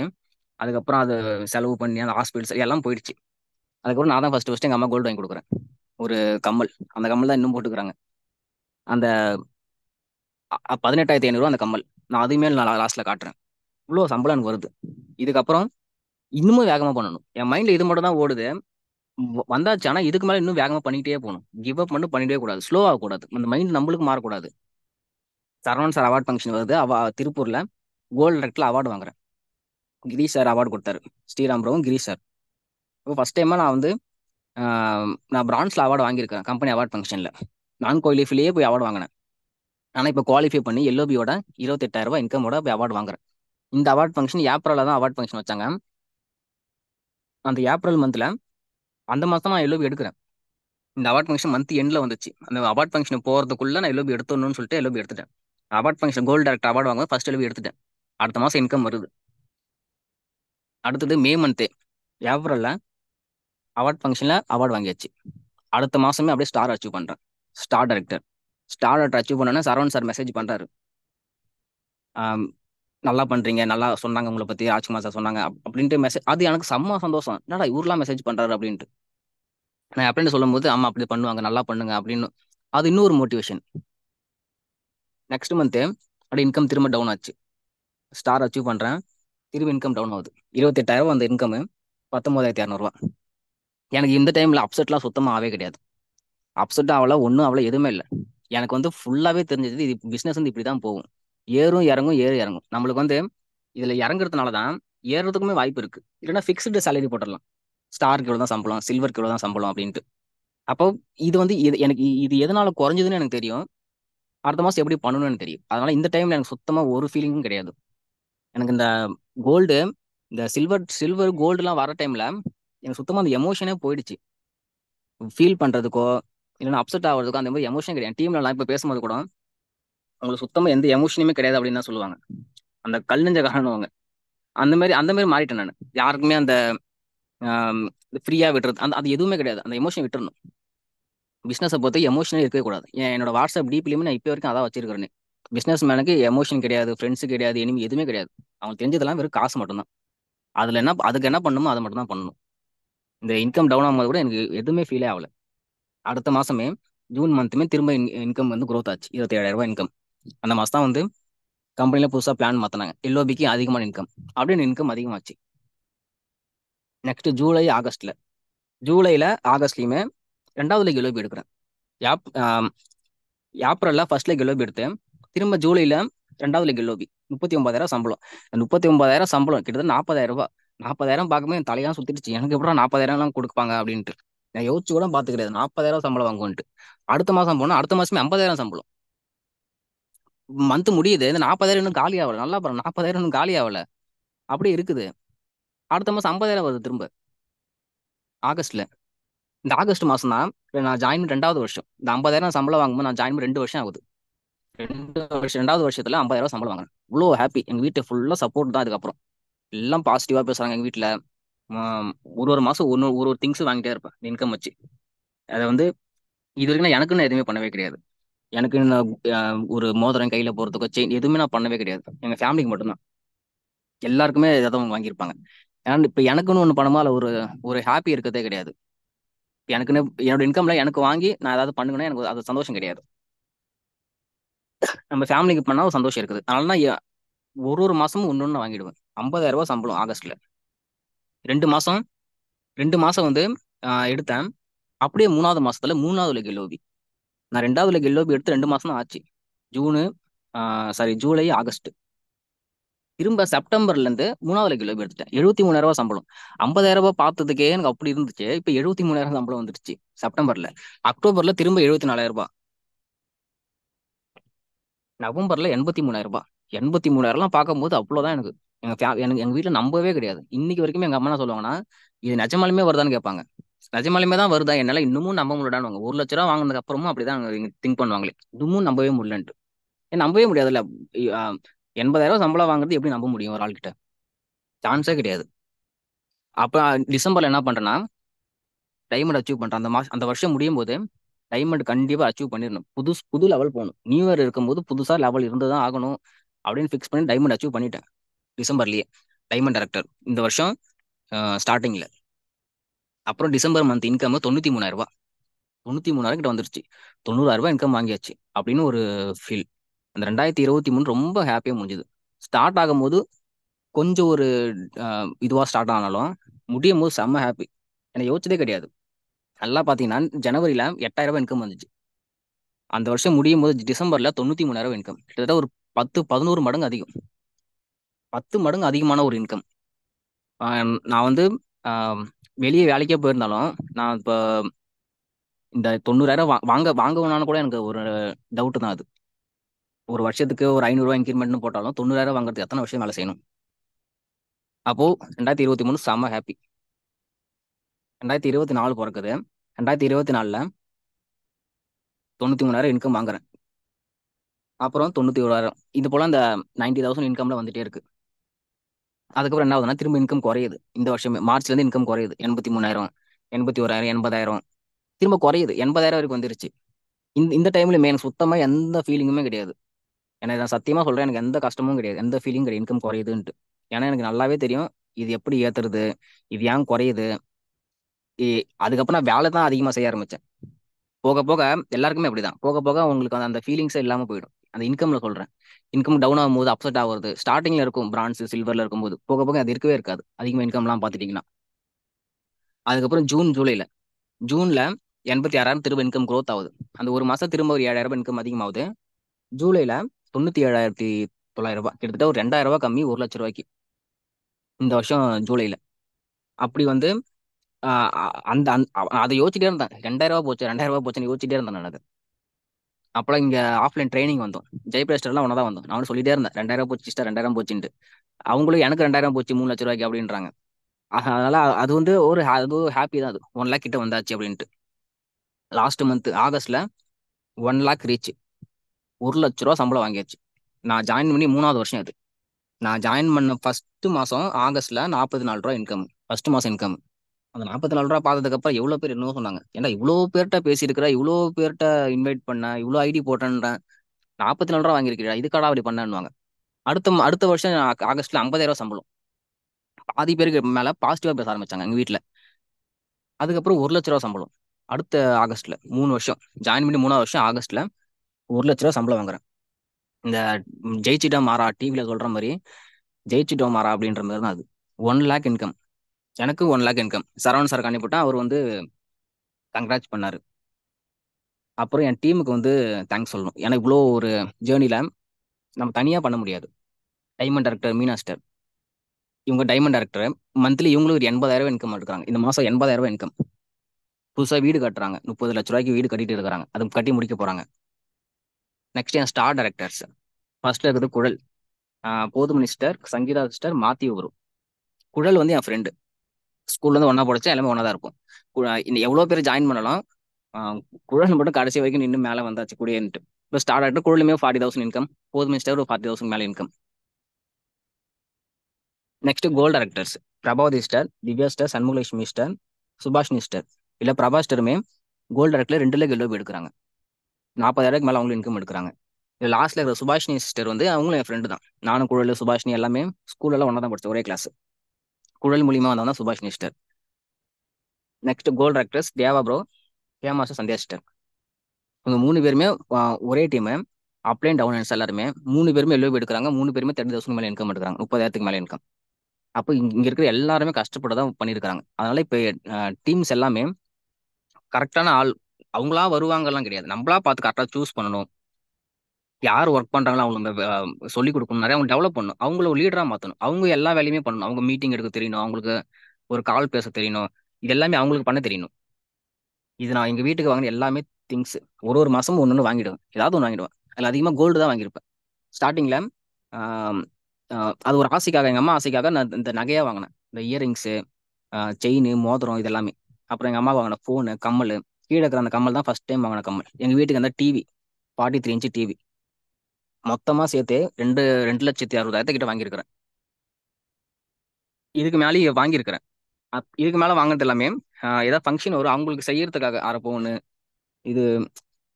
அதுக்கப்புறம் அது செலவு பண்ணி அந்த ஹாஸ்பிட்டல் எல்லாம் போயிடுச்சு அதுக்கப்புறம் நான் தான் ஃபஸ்ட்டு ஃபஸ்ட்டு எங்கள் அம்மா கோல்டு வாங்கி கொடுக்குறேன் ஒரு கம்மல் அந்த கம்மல் தான் இன்னும் போட்டுக்கிறாங்க அந்த பதினெட்டாயிரத்தி ஐநூறுரூவா அந்த கம்மல் நான் அதுவுமே நான் லாஸ்ட்டில் காட்டுறேன் இவ்வளோ சம்பளம் எனக்கு வருது இதுக்கப்புறம் இன்னுமும் வேகமாக பண்ணணும் என் மைண்டில் இது மட்டும் தான் ஓடுது வந்தாச்சு ஆனால் இதுக்கு மேலே இன்னும் வேகமாக பண்ணிக்கிட்டே போகணும் கிவ் அப் மட்டும் பண்ணிகிட்டே கூடாது ஸ்லோ ஆகக்கூடாது அந்த மைண்ட் நம்மளுக்கு மாறக்கூடாது சரவணன் சார் அவார்ட் ஃபங்க்ஷன் வருது அவ திருப்பூரில் கோல்டு ரெக்டில் அவார்டு வாங்குறேன் கிரீஷ் சார் அவார்டு கொடுத்தாரு ஸ்ரீராம் ராவும் கிரீஷ் சார் இப்போ ஃபஸ்ட் டைமாக நான் வந்து நான் பிரான்ஸில் அவார்டு வாங்கியிருக்கேன் கம்பெனி அவார்ட் ஃபங்க்ஷனில் நான் குவாலிஃபிலேயே போய் அவார்டு வாங்கினேன் ஆனால் இப்போ குவாலிஃபை பண்ணி எல்லோபியோட இருபத்தெட்டாயிரரூபா இன்கமோட போய் அவார்டு வாங்குறேன் இந்த அவார்ட் ஃபங்க்ஷன் ஏப்ரலில் தான் அவார்ட் ஃபங்க்ஷன் வச்சாங்க அந்த ஏப்ரல் மந்தில் அந்த மாதம் நான் எல்லோபி எடுக்கிறேன் இந்த அவார்ட் ஃபங்க்ஷன் மந்த் எண்டில் வந்துச்சு அந்த அவார்ட் ஃபங்க்ஷன் போகிறதுக்குள்ளே நான் எல்லோபி எடுத்துடணும்னு சொல்லிட்டு எல்லோபி எடுத்துட்டேன் award function gold director award வாங்க ஃபஸ்ட் எல்லோபி எடுத்துட்டேன் அடுத்த மாதம் இன்கம் வருது அடுத்தது மே மந்த்து ஏப்ரலில் அவார்ட் ஃபங்க்ஷனில் அவார்டு வாங்கியாச்சு அடுத்த மாதமே அப்படியே ஸ்டார் அச்சீவ் பண்ணுறேன் star director star director achieve பண்ணோன்னா சரவண் சார் மெசேஜ் பண்ணுறாரு நல்லா பண்றீங்க நல்லா சொன்னாங்க உங்களை பத்தி ராஜ்குமார் சார் சொன்னாங்க அப்படின்ட்டு மெசேஜ் அது எனக்கு செம்ம சந்தோஷம் என்னடா இவர்லாம் மெசேஜ் பண்றாரு அப்படின்ட்டு நான் அப்படின்னு சொல்லும்போது அம்மா அப்படி பண்ணுவாங்க நல்லா பண்ணுங்க அப்படின்னு அது இன்னொரு மோட்டிவேஷன் நெக்ஸ்ட் மந்த்து அப்படி இன்கம் திரும்ப டவுன் ஆச்சு ஸ்டார் அச்சீவ் பண்றேன் திரும்ப இன்கம் டவுன் ஆகுது இருபத்தெட்டாயிரம் அந்த இன்கம் பத்தொன்பதாயிரத்தி இரநூறுவா எனக்கு இந்த டைம்ல அப்செட்லாம் சுத்தமாக ஆவே கிடையாது அப்செட் ஆகல ஒன்றும் அவ்வளோ எதுவுமே இல்லை எனக்கு வந்து ஃபுல்லாகவே தெரிஞ்சது இது பிஸ்னஸ் வந்து இப்படி தான் போகும் ஏறும் இறங்கும் ஏறும் இறங்கும் நம்மளுக்கு வந்து இதில் இறங்குறதுனால தான் ஏறுறதுக்குமே வாய்ப்பு இருக்கு இல்லைன்னா ஃபிக்ஸ்டு சேலரி போட்டுடலாம் ஸ்டார்க்கு இவ்வளோ தான் சம்பளம் சில்வர்க்கு இவ்வளோ தான் சம்பளம் அப்படின்ட்டு அப்போ இது வந்து இது எனக்கு இது எதனால குறைஞ்சதுன்னு எனக்கு தெரியும் அடுத்த மாதம் எப்படி பண்ணணும்னு தெரியும் அதனால இந்த டைம்ல எனக்கு சுத்தமாக ஒரு ஃபீலிங்கும் கிடையாது எனக்கு இந்த கோல்டு இந்த சில்வர் சில்வர் கோல்டுலாம் வர டைம்ல எனக்கு சுத்தமாக அந்த எமோஷனே போயிடுச்சு ஃபீல் பண்ணுறதுக்கோ இல்லைன்னா அப்செட் ஆகிறதுக்கோ அந்த மாதிரி எமோஷன் கிடையாது டீம்லலாம் இப்போ பேசும்போது கூட அவங்களுக்கு சுத்தமா எந்த எமோஷனுமே கிடையாது அப்படின்னு தான் சொல்லுவாங்க அந்த கல் நெஞ்சக்காரனுவாங்க அந்த மாதிரி அந்த மாதிரி மாறிட்டேன் நான் யாருக்குமே அந்த ஃப்ரீயா விட்டுறது அந்த அது எதுவுமே கிடையாது அந்த எமோஷன் விட்டுறணும் பிஸ்னஸை பொறுத்த எமோஷனே இருக்கவே கூடாது என்னோட வாட்ஸ்அப் டீப்லயுமே நான் இப்போ வரைக்கும் அதான் வச்சிருக்கிறேன்னு பிஸ்னஸ் மேனுக்கு எமோஷன் கிடையாது ஃப்ரெண்ட்ஸு கிடையாது எனிமி எதுவுமே கிடையாது அவங்க தெரிஞ்சதெல்லாம் வெறும் காசு மட்டும்தான் அதில் என்ன அதுக்கு என்ன பண்ணணுமோ அதை மட்டும் தான் பண்ணணும் இந்த இன்கம் டவுன் ஆகும்போது கூட எனக்கு எதுவுமே ஃபீலே ஆகலை அடுத்த மாதமே ஜூன் மந்த்துமே திரும்ப இன்கம் வந்து குரோத் ஆச்சு இருபத்தி ஏழாயிரம் ரூபாய் இன்கம் அந்த மாதம் தான் வந்து கம்பெனியில் புதுசாக பிளான் மாற்றினாங்க எல்ஓபிக்கு அதிகமான இன்கம் அப்படின்னு இன்கம் அதிகமாச்சு நெக்ஸ்ட் ஜூலை ஆகஸ்ட்ல ஜூலையில் ஆகஸ்ட்லேயுமே ரெண்டாவது லேக் எல்ஓபி எடுக்கிறேன் யாப் ஏப்ரலில் ஃபர்ஸ்ட் லேக் எல்ஓபி எடுத்தேன் திரும்ப ஜூலையில் ரெண்டாவது லேக் எல்ஓபி முப்பத்தி ஒன்பதாயிரம் சம்பளம் முப்பத்தி ஒன்பதாயிரம் சம்பளம் கிட்டத்தட்ட நாற்பதாயிரம் ரூபா நாற்பதாயிரம் பார்க்கும்போது என் தலையாக சுற்றிடுச்சு எனக்கு எப்படி நாற்பதாயிரம்லாம் கொடுப்பாங்க அப்படின்ட்டு நான் யோசிச்சு கூட பார்த்துக்கிறேன் நாற்பதாயிரம் சம்பளம் வாங்குவோன்ட்டு அடுத்த மாதம் போனால் அடுத்த மாதமே ஐம்பதாயிரம் சம்பளம் மந்த் முடியுது இந்த நாற்பதாயிரம் இன்னும் காலி ஆகலை நல்லா பாருங்க நாற்பதாயிரம் இன்னும் காலி ஆகலை அப்படியே இருக்குது அடுத்த மாதம் ஐம்பதாயிரம் வருது திரும்ப ஆகஸ்டில் இந்த ஆகஸ்ட் மாதம் தான் நான் ஜாயின் பண்ணி ரெண்டாவது வருஷம் இந்த ஐம்பதாயிரம் சம்பளம் வாங்கும்போது நான் ஜாயின் பண்ணி ரெண்டு வருஷம் ஆகுது ரெண்டு வருஷம் ரெண்டாவது வருஷத்தில் ஐம்பதாயிரம் சம்பளம் வாங்குறேன் இவ்வளோ ஹாப்பி எங்கள் வீட்டை ஃபுல்லாக சப்போர்ட் தான் அதுக்கப்புறம் எல்லாம் பாசிட்டிவாக பேசுகிறாங்க எங்கள் வீட்டில் ஒரு ஒரு மாதம் ஒன்று ஒரு ஒரு திங்ஸ் வாங்கிட்டே இருப்பேன் இன்கம் வச்சு அதை வந்து இது வரைக்கும் நான் எனக்குன்னு எதுவுமே பண்ணவே கிடையாது எனக்கு ஒரு மோதிரம் கையில போறதுக்கோ செயின் எதுவுமே நான் பண்ணவே கிடையாது எங்க ஃபேமிலிக்கு மட்டும்தான் எல்லாருக்குமே இதை அவங்க வாங்கியிருப்பாங்க ஏன்னா இப்ப எனக்குன்னு ஒண்ணு பண்ணுமா அதுல ஒரு ஒரு ஹாப்பி இருக்கிறதே கிடையாது எனக்குன்னு என்னோட இன்கம்ல எனக்கு வாங்கி நான் ஏதாவது பண்ணுங்கன்னா எனக்கு அது சந்தோஷம் கிடையாது நம்ம ஃபேமிலிக்கு பண்ணா ஒரு சந்தோஷம் இருக்குது அதனால ஒரு ஒரு மாசமும் ஒன்று ஒன்று வாங்கிடுவேன் ஐம்பதாயிரம் ரூபாய் சம்பளம் ஆகஸ்ட்ல ரெண்டு மாசம் ரெண்டு மாசம் வந்து எடுத்தேன் அப்படியே மூணாவது மாசத்துல மூணாவது லோபி நான் ரெண்டாவதுல கெல்லோபி எடுத்து ரெண்டு மாசம் தான் ஆச்சு ஜூனு சாரி ஜூலை ஆகஸ்ட் திரும்ப செப்டம்பர்லேருந்து மூணாவது கிலோபி எடுத்துட்டேன் எழுபத்தி மூணாயிரம் ரூபா சம்பளம் ஐம்பதாயிரம் ரூபாய் பார்த்ததுக்கே எனக்கு அப்படி இருந்துச்சு இப்போ எழுபத்தி மூணாயிரம் சம்பளம் வந்துடுச்சு செப்டம்பர்ல அக்டோபர்ல திரும்ப எழுபத்தி நாலாயிரம் ரூபாய் நவம்பர்ல எண்பத்தி மூணாயிரம் ரூபாய் எண்பத்தி மூணாயிரம்லாம் பார்க்கும்போது அவ்வளோதான் எனக்கு எங்க எனக்கு எங்க வீட்டில் நம்பவே கிடையாது இன்னைக்கு வரைக்கும் எங்க அம்மா என்ன சொல்லுவாங்கன்னா இது நிஜமாலுமே வருதான்னு கேட்பாங்க நிஜமாலுமே தான் வருதா என்னால இன்னமும் நம்ப முடியலான்னு ஒரு லட்ச ரூபா வாங்கினதுக்கு அப்புறமும் அப்படிதான் திங்க் பண்ணுவாங்களே இன்னமும் நம்பவே முடியலன்ட்டு ஏன் நம்பவே முடியாதுல்ல எண்பதாயிரம் ரூபா சம்பளம் வாங்குறது எப்படி நம்ப முடியும் ஒரு ஆள் கிட்ட சான்ஸே கிடையாது அப்போ டிசம்பர்ல என்ன பண்றேன்னா டைமண்ட் அச்சீவ் பண்றேன் அந்த மாசம் அந்த வருஷம் முடியும் போது டைமண்ட் கண்டிப்பாக அச்சீவ் பண்ணிடணும் புது புது லெவல் போகணும் நியூ இயர் இருக்கும்போது புதுசாக லெவல் இருந்து தான் ஆகணும் அப்படின்னு ஃபிக்ஸ் பண்ணி டைமண்ட் அச்சீவ் பண்ணிட்டேன் டிசம்பர்லேயே டைமண்ட் டேரக்டர் இந்த வருஷம் ஸ்டார்டிங்கில் அப்புறம் டிசம்பர் மந்த் இன்கம் தொண்ணூத்தி மூணாயிரம் ரூபாய் தொண்ணூத்தி மூணாயிரம் கிட்ட வந்துருச்சு தொண்ணூறாயிரம் ரூபாய் இன்கம் வாங்கியாச்சு அப்படின்னு ஒரு ஃபீல் அந்த ரெண்டாயிரத்தி இருபத்தி மூணு ரொம்ப ஹாப்பியாக முடிஞ்சுது ஸ்டார்ட் ஆகும்போது கொஞ்சம் ஒரு இதுவாக ஸ்டார்ட் ஆனாலும் முடியும் போது செம்ம ஹாப்பி எனக்கு யோசிச்சதே கிடையாது நல்லா பார்த்தீங்கன்னா ஜனவரியில் எட்டாயிரம் ரூபாய் இன்கம் வந்துச்சு அந்த வருஷம் முடியும் போது டிசம்பரில் தொண்ணூற்றி மூணாயிரம் இன்கம் கிட்டத்தட்ட ஒரு பத்து பதினோரு மடங்கு அதிகம் பத்து மடங்கு அதிகமான ஒரு இன்கம் நான் வந்து வெளியே வேலைக்கே போயிருந்தாலும் நான் இப்போ இந்த தொண்ணூறாயிரம் வா வாங்க வாங்கணும்னு கூட எனக்கு ஒரு டவுட் தான் அது ஒரு வருஷத்துக்கு ஒரு ஐநூறுரூவா இன்க்ரிமெண்ட்னு போட்டாலும் தொண்ணூறாயிரம் வாங்குறதுக்கு எத்தனை வருஷம் வேலை செய்யணும் அப்போது ரெண்டாயிரத்தி இருபத்தி மூணு செம்ம ஹாப்பி ரெண்டாயிரத்தி இருபத்தி நாலு பிறக்குது ரெண்டாயிரத்தி இருபத்தி நாலில் தொண்ணூற்றி மூணாயிரம் இன்கம் வாங்குறேன் அப்புறம் தொண்ணூற்றி ஓராயிரம் இது போல் அந்த நைன்டி தௌசண்ட் இன்கம்ல வந்துட்டே இருக்குது அதுக்கப்புறம் என்ன ஆகுதுன்னா திரும்ப இன்கம் குறையுது இந்த வருஷம் இருந்து இன்கம் குறையுது எண்பத்தி மூணாயிரம் எண்பத்தி ஓராயிரம் எண்பதாயிரம் திரும்ப குறையுது எண்பதாயிரம் வரைக்கும் வந்துருச்சு இந்த இந்த டைம்ல எனக்கு சுத்தமாக எந்த ஃபீலிங்குமே கிடையாது எனக்கு நான் சத்தியமாக சொல்கிறேன் எனக்கு எந்த கஷ்டமும் கிடையாது எந்த ஃபீலிங் கிடையாது இன்கம் குறையுதுன்ட்டு ஏன்னா எனக்கு நல்லாவே தெரியும் இது எப்படி ஏற்றுறது இது ஏன் குறையுது அதுக்கப்புறம் நான் வேலை தான் அதிகமாக செய்ய ஆரம்பித்தேன் போக போக எல்லாருக்குமே அப்படிதான் போக போக உங்களுக்கு அந்த ஃபீலிங்ஸே இல்லாமல் போயிடும் அந்த இன்கம்ல சொல்றேன் இன்கம் டவுன் ஆகும்போது அப்செட் ஆகுறது ஸ்டார்டிங்ல இருக்கும் பிரான்ஸ் சில்வர்ல இருக்கும்போது போக போக அது இருக்கவே இருக்காது அதிகமாக இன்கம்லாம் பார்த்துட்டிங்கன்னா அதுக்கப்புறம் ஜூன் ஜூலையில் ஜூனில் எண்பத்தி ஆறாயிரம் திரும்ப இன்கம் க்ரோத் ஆகுது அந்த ஒரு மாதம் திரும்ப ஒரு ஏழாயிரம் இன்கம் அதிகமாகுது ஜூலையில் தொண்ணூற்றி ஏழாயிரத்தி தொள்ளாயிரம் ரூபாய் கிட்டத்தட்ட ஒரு ரெண்டாயிரம் கம்மி ஒரு லட்ச ரூபாய்க்கு இந்த வருஷம் ஜூலையில் அப்படி வந்து அந்த அதை யோசிச்சுட்டே இருந்தேன் ரெண்டாயிரம் ரூபா போச்சு ரெண்டாயிரம் ரூபா போச்சுன்னு யோசிச்சுட்டே இருந்தேன் நான் அது அப்பெல்லாம் இங்க ஆஃப்லைன் ட்ரைனிங் வந்தோம் ஜெயபிரஸ்டர்லாம் ஒன்றா தான் வந்தோம் நான் சொல்லிட்டே இருந்தேன் ரெண்டாயிரம் போச்சு சிஸ்டர் ரெண்டாயிரம் போச்சுன்ட்டு அவங்களும் எனக்கு ரெண்டாயிரம் போச்சு மூணு லட்ச ரூபாய்க்கு அப்படின்றாங்க அதனால அது வந்து ஒரு அது ஹாப்பி தான் அது ஒன் லேக் கிட்ட வந்தாச்சு அப்படின்ட்டு லாஸ்ட் மந்த் ஆகஸ்ட்ல ஒன் லேக் ரீச் ஒரு லட்ச ரூபா சம்பளம் வாங்கியாச்சு நான் ஜாயின் பண்ணி மூணாவது வருஷம் அது நான் ஜாயின் பண்ண ஃபர்ஸ்ட் மாசம் ஆகஸ்ட்ல நாற்பது நாலு ரூபா இன்கம் ஃபர்ஸ்ட் மாசம் இன்கம் அந்த நாற்பத்தி நாலு ரூபா பார்த்ததுக்கு அப்புறம் எவ்வளோ பேர் என்ன சொன்னாங்க ஏன்னா இவ்வளோ பேர்கிட்ட பேசியிருக்கிறா இவ்வளோ பேர்கிட்ட இன்வைட் பண்ண இவ்வளோ ஐடி போட்டேன்றேன் நாற்பத்தி நாலு ரூபா வாங்கியிருக்கிறா இதுக்காடா அப்படி பண்ணேன்னுவாங்க அடுத்த அடுத்த வருஷம் ஆகஸ்ட்ல ஐம்பதாயிரம் சம்பளம் பாதி பேருக்கு மேலே பாசிட்டிவாக பேச ஆரம்பிச்சாங்க எங்கள் வீட்டில் அதுக்கப்புறம் ஒரு லட்ச ரூபா சம்பளம் அடுத்த ஆகஸ்ட்ல மூணு வருஷம் ஜாயின் பண்ணி மூணாவது வருஷம் ஆகஸ்ட்ல ஒரு லட்ச ரூபா சம்பளம் வாங்குறேன் இந்த ஜெயிச்சிட்டோம் மாறா டிவியில் சொல்கிற மாதிரி ஜெயிச்சிட்டோம் மாறா அப்படின்ற மாதிரி தான் அது ஒன் லேக் இன்கம் எனக்கு one lakh income Saravan sir அனுப்பிவிட்டான் அவர் வந்து கங்க்ராட்ச் பண்ணார் அப்புறம் என் டீமுக்கு வந்து தேங்க்ஸ் சொல்லணும் எனக்கு இவ்வளோ ஒரு ஜேர்னியில் நம்ம தனியாக பண்ண முடியாது டைமண்ட் டேரக்டர் மீனாஸ்டர் இவங்க டைமண்ட் டேரக்டர் மந்த்லி இவங்களும் ஒரு எண்பதாயிரம் இன்கம் எடுக்கிறாங்க இந்த மாதம் எண்பதாயிரம் இன்கம் புதுசாக வீடு கட்டுறாங்க முப்பது லட்ச ரூபாய்க்கு வீடு கட்டிட்டு இருக்கிறாங்க அது கட்டி முடிக்க போகிறாங்க நெக்ஸ்ட் என் ஸ்டார் டேரக்டர்ஸ் ஃபர்ஸ்ட்ல இருக்கிறது குழல் போது மினிஸ்டர் சங்கீதா சிஸ்டர் மாத்தி வரும் குழல் வந்து என் ஃப்ரெண்டு ஸ்கூல்ல இருந்து ஒன்னா படிச்சா எல்லாமே ஒன்றா தான் இருக்கும் இந்த எவ்வளோ பேர் ஜாயின் பண்ணலாம் குழல் மட்டும் கடைசி வரைக்கும் நின்று மேலே வந்தாச்சு கூடியன்ட்டு இப்போ ஸ்டார்ட் ஆகிட்டு குழலுமே ஃபார்ட்டி தௌசண்ட் இன்கம் போது மினிஸ்டர் ஒரு ஃபார்ட்டி தௌசண்ட் மேலே income next gold directors Prabhavathi ஸ்டர் திவ்யா ஸ்டர் சண்முகலட்சுமி ஸ்டார் சுபாஷினி ஸ்டார் இல்லை பிரபா ஸ்டாருமே கோல் டேரக்டர் ரெண்டு லேக் எல்லோ எடுக்கிறாங்க நாற்பதாயிரம் மேலே அவங்களும் இன்கம் எடுக்கிறாங்க இல்லை லாஸ்ட்ல இருக்கிற சுபாஷினி சிஸ்டர் வந்து அவங்களும் என் ஃப்ரெண்டு தான் நானும் குழல் சுபாஷினி எல்லாமே ஸ்கூலெல்லாம் ஒன்றா தான் படிச்சேன் ஒரே கிளாஸ் குழல் மூலியமா வந்தவங்க தான் சுபாஷ் நிஷ்டர் next gold actress Deva bro Hema master Sandhya இவங்க மூணு பேருமே ஒரே டீமு அப்ளைன் டவுன் ஹேண்ட்ஸ் எல்லாருமே மூணு பேருமே எல்லோ எடுக்கிறாங்க மூணு பேருமே தேர்ட்டி தௌசண்ட் மேலே இன்கம் எடுக்கிறாங்க முப்பதாயிரத்துக்கு மேலே இன்கம் அப்போ இங்கே இருக்கிற எல்லாருமே கஷ்டப்பட்டு தான் பண்ணியிருக்காங்க அதனால இப்போ டீம்ஸ் எல்லாமே கரெக்டான ஆள் அவங்களா வருவாங்கலாம் கிடையாது நம்மளா பார்த்து கரெக்டாக சூஸ் பண்ணணும் யார் ஒர்க் பண்ணுறாங்களோ அவங்க சொல்லிக் கொடுக்கணும் நிறைய அவங்க டெவலப் பண்ணணும் அவங்கள ஒரு லீடராக மாற்றணும் அவங்க எல்லா வேலையுமே பண்ணணும் அவங்க மீட்டிங் எடுக்க தெரியணும் அவங்களுக்கு ஒரு கால் பேச தெரியணும் இது எல்லாமே அவங்களுக்கு பண்ண தெரியணும் இது நான் எங்கள் வீட்டுக்கு வாங்கின எல்லாமே திங்ஸ் ஒரு ஒரு மாதமும் ஒன்று ஒன்று வாங்கிடுவேன் ஏதாவது ஒன்று வாங்கிடுவேன் அதில் அதிகமாக கோல்டு தான் வாங்கியிருப்பேன் ஸ்டார்டிங்கில் அது ஒரு ஆசைக்காக எங்கள் அம்மா ஆசைக்காக நான் இந்த நகையாக வாங்கினேன் இந்த இயரிங்ஸு செயின் மோதிரம் இது எல்லாமே அப்புறம் எங்கள் அம்மா வாங்கின ஃபோனு கம்மல் கீழே இருக்கிற அந்த கம்மல் தான் ஃபஸ்ட் டைம் வாங்கின கம்மல் எங்கள் வீட்டுக்கு அந்த TV forty three inch TV மொத்தமாக சேர்த்து ரெண்டு ரெண்டு லட்சத்தி அறுபதாயிரத்து கிட்ட வாங்கியிருக்கிறேன் இதுக்கு மேலே வாங்கியிருக்கிறேன் அப் இதுக்கு மேலே வாங்கினது எல்லாமே ஏதாவது ஃபங்க்ஷன் வரும் அவங்களுக்கு செய்யறதுக்காக அரை பவுனு இது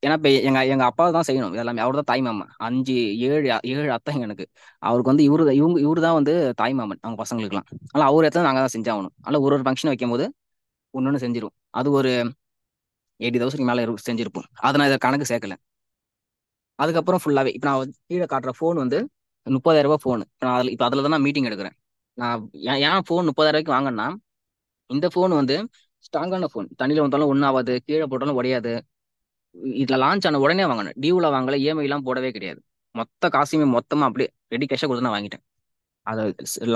ஏன்னா இப்போ எங்கள் எங்கள் அப்பா தான் செய்யணும் இதெல்லாமே அவர் தான் தாய்மாமன் அஞ்சு ஏழு ஏழு அத்தைங்க எனக்கு அவருக்கு வந்து இவரு இவங்க இவரு தான் வந்து தாய்மாமன் அவங்க பசங்களுக்குலாம் ஆனால் அவர் எத்தனை நாங்கள் தான் செஞ்சாகணும் ஆனால் ஒரு ஒரு ஃபங்க்ஷன் வைக்கும் போது ஒன்று ஒன்று செஞ்சிடும் அது ஒரு எயிட்டி தௌசண்ட்க்கு மேலே செஞ்சிருப்போம் அதை நான் இதை கணக்கு சேர்க்கல அதுக்கப்புறம் ஃபுல்லாகவே இப்போ நான் கீழே காட்டுற ஃபோன் வந்து முப்பதாயிரம் ரூபாய் ஃபோனு இப்போ நான் அதில் இப்போ அதில் தான் நான் மீட்டிங் எடுக்கிறேன் நான் ஏன் ஃபோன் முப்பதாயிரம் ரூபாய்க்கு வாங்கினா இந்த ஃபோன் வந்து ஸ்ட்ராங்கான ஃபோன் தண்ணியில் வந்தாலும் ஒன்றும் ஆகாது கீழே போட்டாலும் உடையாது இதில் லான்ச் ஆன உடனே வாங்கினேன் டியூவில் வாங்கல இஎம்ஐலாம் e போடவே கிடையாது மொத்த காசுமே மொத்தமாக அப்படியே ரெடி கேஷாக கொடுத்து நான் வாங்கிட்டேன் அதை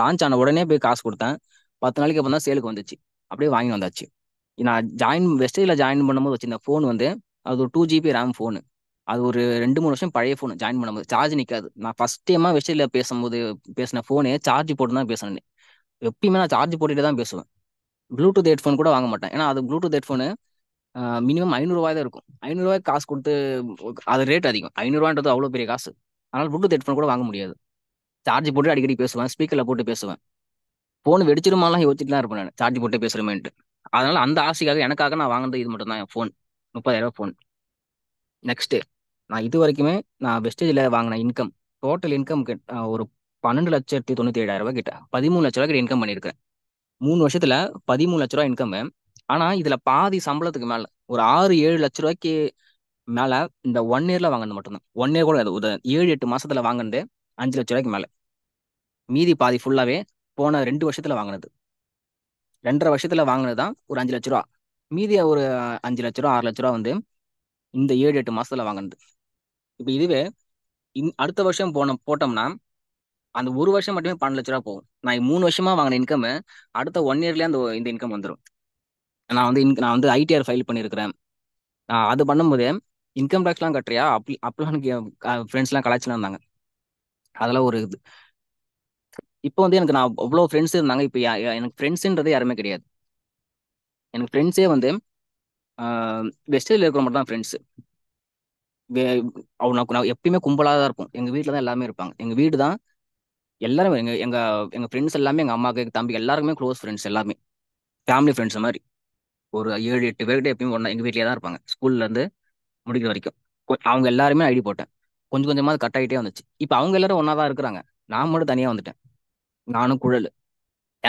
லான்ச் ஆன உடனே போய் காசு கொடுத்தேன் பத்து நாளைக்கு அப்புறம் தான் சேலுக்கு வந்துச்சு அப்படியே வாங்கி வந்தாச்சு நான் ஜாயின் வெஸ்டேஜில் ஜாயின் பண்ணும்போது வச்சிருந்த ஃபோன் வந்து அது ஒரு டூ ஜிபி ரேம் ஃபோனு அது ஒரு ரெண்டு மூணு வருஷம் பழைய ஃபோன் ஜாயின் பண்ணும்போது சார்ஜ் நிற்காது நான் ஃபர்ஸ்ட் டைமாக வெஸ்டில் பேசும்போது பேசின ஃபோனே சார்ஜ் போட்டு தான் பேசணும் எப்பயுமே நான் சார்ஜ் போட்டுகிட்டே தான் பேசுவேன் ப்ளூடூத் ஹெட்ஃபோன் கூட வாங்க மாட்டேன் ஏன்னா அது ப்ளூடூத் ஹெட்ஃபோனு மினிமம் ஐநூறுரூவா தான் இருக்கும் ஐநூறுரூவாய்க்கு காசு கொடுத்து அது ரேட் அதிகம் ஐநூறுரூவான்றது அவ்வளோ பெரிய காசு அதனால் ப்ளூடூத் ஹெட்ஃபோன் கூட வாங்க முடியாது சார்ஜ் போட்டு அடிக்கடி பேசுவேன் ஸ்பீக்கரில் போட்டு பேசுவேன் ஃபோன் வெடிச்சிருமாலாம் யோசிச்சுட்டு தான் இருப்பேன் நான் சார்ஜ் போட்டு பேசுகிறேன்ட்டு அதனால் அந்த ஆசைக்காக எனக்காக நான் வாங்கினது இது மட்டும் தான் என் ஃபோன் முப்பதாயிரம் ஃபோன் நெக்ஸ்ட்டு நான் இது வரைக்குமே நான் வெஸ்டேஜில் வாங்கின இன்கம் டோட்டல் இன்கம் ஒரு பன்னெண்டு லட்சத்தி தொண்ணூற்றி ஏழாயிரம் ரூபாய் கிட்ட பதிமூணு லட்ச ரூபா கிட்ட இன்கம் பண்ணியிருக்கேன் மூணு வருஷத்தில் பதிமூணு லட்ச ரூபா இன்கம் ஆனால் இதில் பாதி சம்பளத்துக்கு மேலே ஒரு ஆறு ஏழு லட்ச ரூபாய்க்கு மேலே இந்த ஒன் இயரில் வாங்கினது மட்டும்தான் ஒன் இயர் கூட ஒரு ஏழு எட்டு மாதத்தில் வாங்கினது அஞ்சு லட்ச ரூபாய்க்கு மேலே மீதி பாதி ஃபுல்லாகவே போன ரெண்டு வருஷத்தில் வாங்கினது ரெண்டரை வருஷத்தில் வாங்கினது தான் ஒரு அஞ்சு லட்ச ரூபா மீதி ஒரு அஞ்சு லட்ச ரூபா ஆறு லட்ச ரூபா வந்து இந்த ஏழு எட்டு மாதத்தில் வாங்கினது இப்போ இதுவே இன் அடுத்த வருஷம் போன போட்டோம்னா அந்த ஒரு வருஷம் மட்டுமே பன்னெண்டு லட்ச ரூபா போகும் நான் மூணு வருஷமாக வாங்கின இன்கம் அடுத்த ஒன் இயர்லேயே அந்த இந்த இன்கம் வந்துடும் நான் வந்து இன் நான் வந்து ஐடிஆர் ஃபைல் பண்ணியிருக்கிறேன் நான் அது பண்ணும்போது இன்கம் டேக்ஸ்லாம் கட்டுறியா அப்ளி அப்ளான் ஃப்ரெண்ட்ஸ்லாம் கலாய்ச்சலாம் இருந்தாங்க அதெல்லாம் ஒரு இது இப்போ வந்து எனக்கு நான் அவ்வளோ ஃப்ரெண்ட்ஸ் இருந்தாங்க இப்போ எனக்கு ஃப்ரெண்ட்ஸுன்றது யாருமே கிடையாது எனக்கு ஃப்ரெண்ட்ஸே வந்து வெஸ்டில் இருக்கிற மட்டும் தான் ஃப்ரெண்ட்ஸு அவனுக்கு நான் எப்பயுமே கும்பலாக தான் இருப்போம் எங்கள் வீட்டில் தான் எல்லாமே இருப்பாங்க எங்கள் வீடு தான் எல்லாரும் எங்கள் எங்கள் எங்கள் ஃப்ரெண்ட்ஸ் எல்லாமே எங்கள் அம்மாவுக்கு எங்கள் தம்பி எல்லாருக்குமே க்ளோஸ் ஃப்ரெண்ட்ஸ் எல்லாமே ஃபேமிலி ஃப்ரெண்ட்ஸ் மாதிரி ஒரு ஏழு எட்டு பேர்கிட்ட எப்பயும் ஒன்றா எங்கள் வீட்டிலே தான் இருப்பாங்க ஸ்கூல்லேருந்து முடிக்கிற வரைக்கும் அவங்க எல்லாருமே ஐடி போட்டேன் கொஞ்சம் கொஞ்சமாக அது கட் ஆகிட்டே வந்துச்சு இப்போ அவங்க எல்லாரும் ஒன்றா தான் இருக்கிறாங்க நான் மட்டும் தனியாக வந்துட்டேன் நானும் குழல்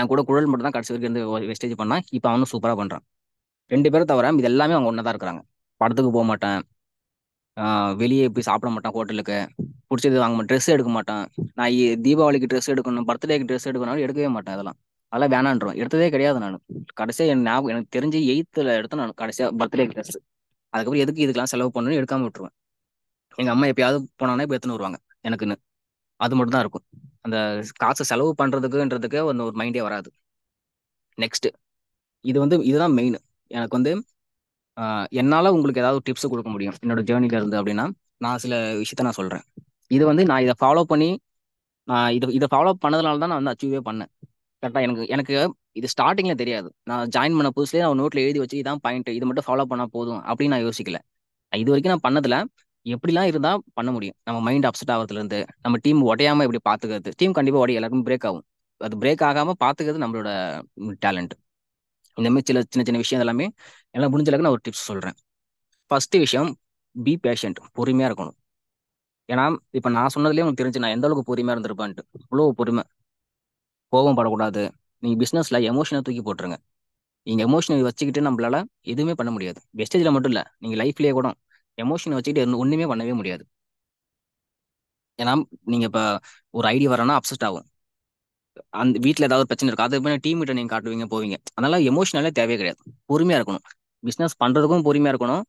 என் கூட குழல் மட்டும் தான் கடைசி வரைக்கும் இருந்து வெஸ்டேஜ் பண்ணால் இப்போ அவனும் சூப்பராக பண்ணுறான் ரெண்டு பேரும் தவிர இது எல்லாமே அவங்க ஒன்றா தான் இருக்கிறாங்க படத்துக்கு போக மாட்டேன் வெளியே போய் சாப்பிட மாட்டேன் ஹோட்டலுக்கு பிடிச்சது வாங்க மாட்டேன் ட்ரெஸ் எடுக்க மாட்டேன் நான் தீபாவளிக்கு ட்ரெஸ் எடுக்கணும் பர்த்டேக்கு ட்ரெஸ் எடுக்கணும் எடுக்கவே மாட்டேன் அதெல்லாம் அதெல்லாம் வேணான்றோம் எடுத்ததே கிடையாது நான் கடைசியாக என் ஞாபகம் எனக்கு தெரிஞ்சு எயித்தில் எடுத்து நான் கடைசியாக பர்த்டேக்கு ட்ரெஸ் அதுக்கப்புறம் எதுக்கு இதுக்கெல்லாம் செலவு பண்ணணும்னு எடுக்காமல் விட்டுருவேன் எங்கள் அம்மா எப்பயாவது போனாங்கன்னா இப்போ எடுத்துன்னு வருவாங்க எனக்குன்னு அது மட்டும் தான் இருக்கும் அந்த காசு செலவு பண்ணுறதுக்குன்றதுக்கே வந்து ஒரு மைண்டே வராது நெக்ஸ்ட் இது வந்து இதுதான் மெயின் எனக்கு வந்து என்னால் உங்களுக்கு ஏதாவது டிப்ஸ் கொடுக்க முடியும் என்னோட ஜேர்னியில் இருந்து அப்படின்னா நான் சில விஷயத்த நான் சொல்கிறேன் இது வந்து நான் இதை ஃபாலோ பண்ணி நான் இதை இதை ஃபாலோ பண்ணதுனால தான் நான் வந்து அச்சீவே பண்ணேன் கரெக்டாக எனக்கு எனக்கு இது ஸ்டார்டிங்கில் தெரியாது நான் ஜாயின் பண்ண புதுசுலேயே நான் நோட்டில் எழுதி வச்சு இதான் பாயிண்ட் இது மட்டும் ஃபாலோ பண்ணால் போதும் அப்படின்னு நான் யோசிக்கல இது வரைக்கும் நான் பண்ணதில் எப்படிலாம் இருந்தால் பண்ண முடியும் நம்ம மைண்ட் அப்செட் ஆகிறதுலேருந்து நம்ம டீம் உடையாமல் எப்படி பார்த்துக்கிறது டீம் கண்டிப்பாக உடைய எல்லாருக்கும் பிரேக் ஆகும் அது பிரேக் ஆகாமல் பார்த்துக்கிறது நம்மளோட டேலண்ட் இந்த மாதிரி சில சின்ன சின்ன விஷயம் எல்லாமே எல்லாம் முடிஞ்ச அளவுக்கு நான் ஒரு டிப்ஸ் சொல்கிறேன் ஃபஸ்ட்டு விஷயம் பி பேஷண்ட் பொறுமையாக இருக்கணும் ஏன்னா இப்போ நான் சொன்னதுலேயே உங்களுக்கு தெரிஞ்சு நான் எந்த அளவுக்கு பொறுமையாக இருந்திருப்பான்ட்டு இவ்வளோ பொறுமை கோபம் படக்கூடாது நீங்கள் பிஸ்னஸில் எமோஷனை தூக்கி போட்டுருங்க நீங்கள் எமோஷனை வச்சுக்கிட்டு நம்மளால் எதுவுமே பண்ண முடியாது வெஸ்டேஜில் மட்டும் இல்லை நீங்கள் லைஃப்லேயே கூட எமோஷனை வச்சுக்கிட்டு ஒன்றுமே பண்ணவே முடியாது ஏன்னா நீங்கள் இப்போ ஒரு ஐடியா வரோன்னா அப்செட் ஆகும் அந்த வீட்டில் ஏதாவது பிரச்சனை இருக்கும் அதுக்கு டீம் கிட்ட நீங்கள் காட்டுவீங்க போவீங்க அதனால எமோஷனலே தேவையே கிடையாது பொறுமையாக இருக்கணும் பிஸ்னஸ் பண்ணுறதுக்கும் பொறுமையாக இருக்கணும்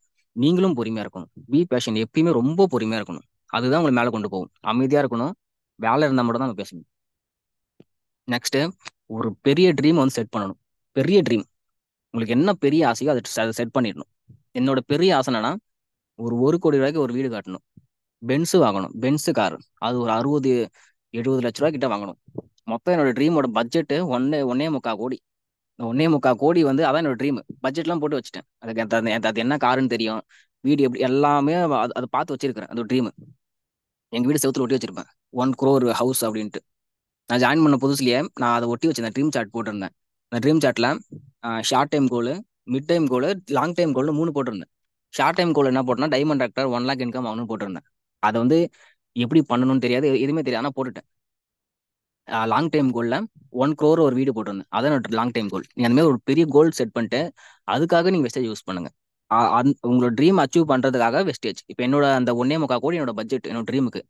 நீங்களும் பொறுமையாக இருக்கணும் பி பேஷன் எப்பயுமே ரொம்ப பொறுமையாக இருக்கணும் அதுதான் உங்களை மேலே கொண்டு போகும் அமைதியாக இருக்கணும் வேலை இருந்தால் மட்டும் தான் பேசணும் நெக்ஸ்ட்டு ஒரு பெரிய ட்ரீம் வந்து செட் பண்ணணும் பெரிய ட்ரீம் உங்களுக்கு என்ன பெரிய ஆசையோ அதை செட் பண்ணிடணும் என்னோட பெரிய ஆசைனா ஒரு ஒரு கோடி ரூபாய்க்கு ஒரு வீடு காட்டணும் பென்ஸு வாங்கணும் பென்ஸு கார் அது ஒரு அறுபது எழுபது லட்ச ரூபா கிட்ட வாங்கணும் மொத்தம் என்னோட ட்ரீமோட பட்ஜெட்டு ஒன்னே ஒன்னே முக்கால் கோடி ஒன்னே முக்கால் கோடி வந்து அதான் என்னோட ட்ரீம் பட்ஜெட்லாம் போட்டு வச்சுட்டேன் அதுக்கு அது என்ன காருன்னு தெரியும் வீடு எப்படி எல்லாமே அதை பார்த்து வச்சிருக்கிறேன் அது ட்ரீம் எங்கள் வீடு செவத்தில் ஒட்டி வச்சிருப்பேன் ஒன் குரோர் ஹவுஸ் அப்படின்ட்டு நான் ஜாயின் பண்ண புதுசுலேயே நான் அதை ஒட்டி வச்சிருந்தேன் ட்ரீம் சார்ட் போட்டிருந்தேன் அந்த ட்ரீம் சார்ட்டில் short time goal mid time goal long time கோல்னு மூணு போட்டிருந்தேன் ஷார்ட் டைம் கோல் என்ன போட்டேன்னா diamond actor one lakh income ஆகணும்னு போட்டிருந்தேன் அதை வந்து எப்படி பண்ணணும்னு தெரியாது எதுவுமே தெரியாது ஆனால் போட்டுட்டேன் லாங் டைம் கோல்ல ஒன் க்ரோர் ஒரு வீடு போட்டிருந்தேன் அதான் லாங் டைம் கோல் நீங்கள் அந்த மாதிரி ஒரு பெரிய கோல் செட் பண்ணிட்டு அதுக்காக நீங்கள் வெஸ்டேஜ் யூஸ் பண்ணுங்க உங்களோட ட்ரீம் அச்சீவ் பண்ணுறதுக்காக வெஸ்டேஜ் இப்போ என்னோட அந்த ஒன்னே முக்கா கோடி என்னோட பட்ஜெட் என்னோட ட்ரீமுக்கு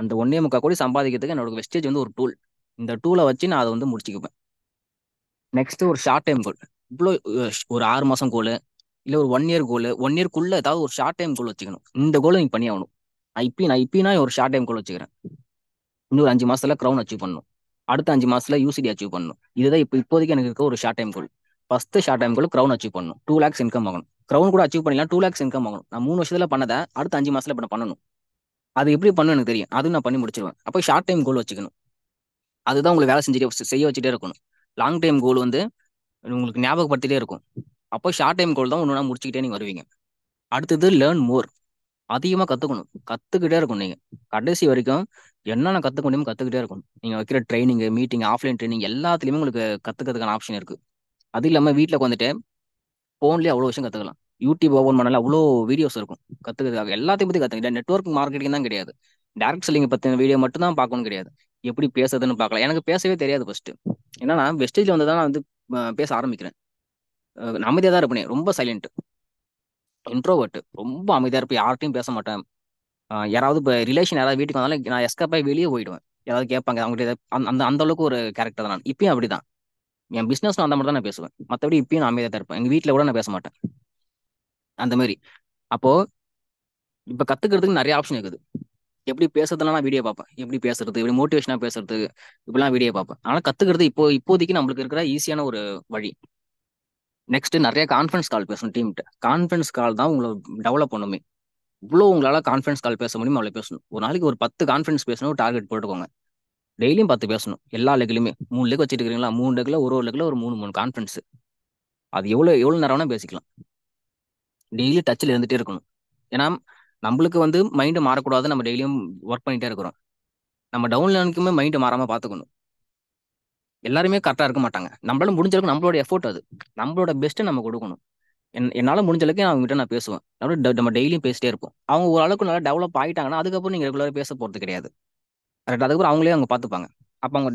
அந்த ஒன்னே முக்கா கோடி சம்பாதிக்கிறதுக்கு என்னோட வெஸ்டேஜ் வந்து ஒரு டூல் இந்த டூலை வச்சு நான் அதை வந்து முடிச்சுக்குவேன் நெக்ஸ்ட் ஒரு ஷார்ட் டைம் கோல் இவ்வளோ ஒரு ஆறு மாதம் கோல் இல்லை ஒரு ஒன் இயர் கோல் ஒன் இயர்க்குள்ள ஏதாவது ஒரு ஷார்ட் டைம் கோல் வச்சுக்கணும் இந்த கோல் நீங்கள் பண்ணி ஆகணும் நான் நான் இப்பயும் நான் ஒரு ஷார்ட் டைம் கோல் வச்சுக்கிறேன் இன்னும் ஒரு அஞ்சு மாதத்தில் க்ரௌன் அச்சீவ் பண்ணணும் அடுத்த அஞ்சு மாசத்துல யூசிடி அச்சீவ் பண்ணணும் இதுதான் இப்போ இப்போதைக்கு எனக்கு இருக்க ஒரு short time goal first short time goal crown achieve பண்ணணும் டூ லேக்ஸ் இன்கம் ஆகணும் க்ரௌன் கூட அச்சீவ் பண்ணலாம் டூ லேக்ஸ் இன்கம் ஆகணும் நான் மூணு வருஷத்துல பண்ணதை அடுத்த அஞ்சு மாசத்துல இப்போ நான் பண்ணணும் அது எப்படி பண்ணணும் எனக்கு தெரியும் அதுவும் நான் பண்ணி முடிச்சிருவேன் அப்போ ஷார்ட் டைம் கோல் வச்சுக்கணும் அதுதான் உங்களுக்கு வேலை செஞ்சுட்டு செய்ய வச்சுட்டே இருக்கணும் லாங் டைம் கோல் வந்து உங்களுக்கு ஞாபகப்படுத்திட்டே இருக்கும் அப்போ ஷார்ட் டைம் கோல் தான் ஒன்று முடிச்சுக்கிட்டே நீங்கள் வருவீங்க அடுத்தது லேர்ன் மோர் அதிகமாக கற்றுக்கணும் கற்றுக்கிட்டே இருக்கணும் நீங்கள் கடைசி வரைக்கும் என்னென்ன கத்துக்க முடியுமோ இருக்கணும் நீங்கள் வைக்கிற ட்ரைனிங் மீட்டிங் ஆஃப்லைன் ட்ரைனிங் எல்லாத்துலேயுமே உங்களுக்கு கற்றுக்கிறதுக்கான ஆப்ஷன் இருக்குது அது இல்லாமல் வீட்டில் உட்காந்துட்டு ஃபோன்லேயே அவ்வளோ விஷயம் கற்றுக்கலாம் யூடியூப் ஓபன் பண்ணலாம் அவ்வளோ வீடியோஸ் இருக்கும் கற்றுக்கிறதுக்காக எல்லாத்தையும் பற்றி கத்துக்கிட்டேன் நெட்ஒர்க் மார்க்கெட்டிங் தான் கிடையாது டேரக்ட் செல்லிங் பற்றின வீடியோ மட்டும் தான் பார்க்கணும் கிடையாது எப்படி பேசுறதுன்னு பார்க்கலாம் எனக்கு பேசவே தெரியாது ஃபஸ்ட்டு என்னன்னா வெஸ்டேஜில் வந்து தான் நான் வந்து பேச ஆரம்பிக்கிறேன் அமைதியாக தான் இருப்பேன் ரொம்ப சைலண்ட்டு இன்ட்ரோவர்ட் ரொம்ப அமைதியாக இருப்பேன் யார்ட்டையும் பேச மாட்டேன் யாராவது இப்போ ரிலேஷன் யாராவது வீட்டுக்கு வந்தாலும் நான் போய் வெளியே போயிடுவேன் ஏதாவது கேட்பாங்க அவங்கள்ட்ட அந்த அந்த அளவுக்கு ஒரு கேரக்டர் தான் நான் இப்பயும் அப்படி தான் என் பிஸ்னஸ் அந்த மாதிரி தான் நான் பேசுவேன் மற்றபடி இப்பயும் நான் அமைதியாக தான் இருப்பேன் எங்கள் வீட்டில் கூட நான் பேச மாட்டேன் அந்த மாதிரி அப்போது இப்போ கற்றுக்கிறதுக்கு நிறைய ஆப்ஷன் இருக்குது எப்படி பேசுறதுலாம் நான் வீடியோ பார்ப்பேன் எப்படி பேசுறது எப்படி மோட்டிவேஷனாக பேசுறது இப்படிலாம் வீடியோ பார்ப்பேன் ஆனால் கற்றுக்கிறது இப்போ இப்போதைக்கு நம்மளுக்கு இருக்கிற ஈஸியான ஒரு வழி நெக்ஸ்ட் நிறைய கான்ஃபரன்ஸ் கால் பேசணும் டீம்கிட்ட கான்ஃபரன்ஸ் கால் தான் உங்களை டெவலப் பண்ணுமே இவ்வளோ உங்களால் கான்ஃபரன்ஸ் கால் பேச முடியுமோ அவ்வளோ பேசணும் ஒரு நாளைக்கு ஒரு பத்து கான்ஃபரன்ஸ் பேசணும் டார்கெட் போட்டுக்கோங்க டெய்லியும் பத்து பேசணும் எல்லா லெக்லையுமே மூணு லெக் வச்சுட்டு இருக்கிறீங்களா மூணு லெக்கில் ஒரு ஒரு லெக்கில் ஒரு மூணு மூணு கான்ஃபரன்ஸ் அது எவ்வளோ எவ்வளோ நேரம்னா பேசிக்கலாம் டெய்லி டச்சில் இருந்துகிட்டே இருக்கணும் ஏன்னா நம்மளுக்கு வந்து மைண்டு மாறக்கூடாது நம்ம டெய்லியும் ஒர்க் பண்ணிகிட்டே இருக்கிறோம் நம்ம டவுன் மைண்டு மாறாமல் பார்த்துக்கணும் எல்லாருமே கரெக்டாக இருக்க மாட்டாங்க நம்மளால முடிஞ்ச அளவுக்கு நம்மளோட எஃபோர்ட் அது நம்மளோட பெஸ்ட்டை நம்ம கொடுக்கணும் என் என்னால் முடிஞ்ச அளவுக்கு அவங்க கிட்ட நான் பேசுவேன் நம்ம டெய்லியும் பேசிட்டே இருப்போம் அவங்க ஓரளவுக்கு நல்லா டெவலப் ஆகிட்டாங்கன்னா அதுக்கப்புறம் நீங்கள் ரெகுலராக பேச போகிறது கிடையாது கரெக்ட் அதுக்கப்புறம் அவங்களே அவங்க பார்த்துப்பாங்க அப்போ அவங்க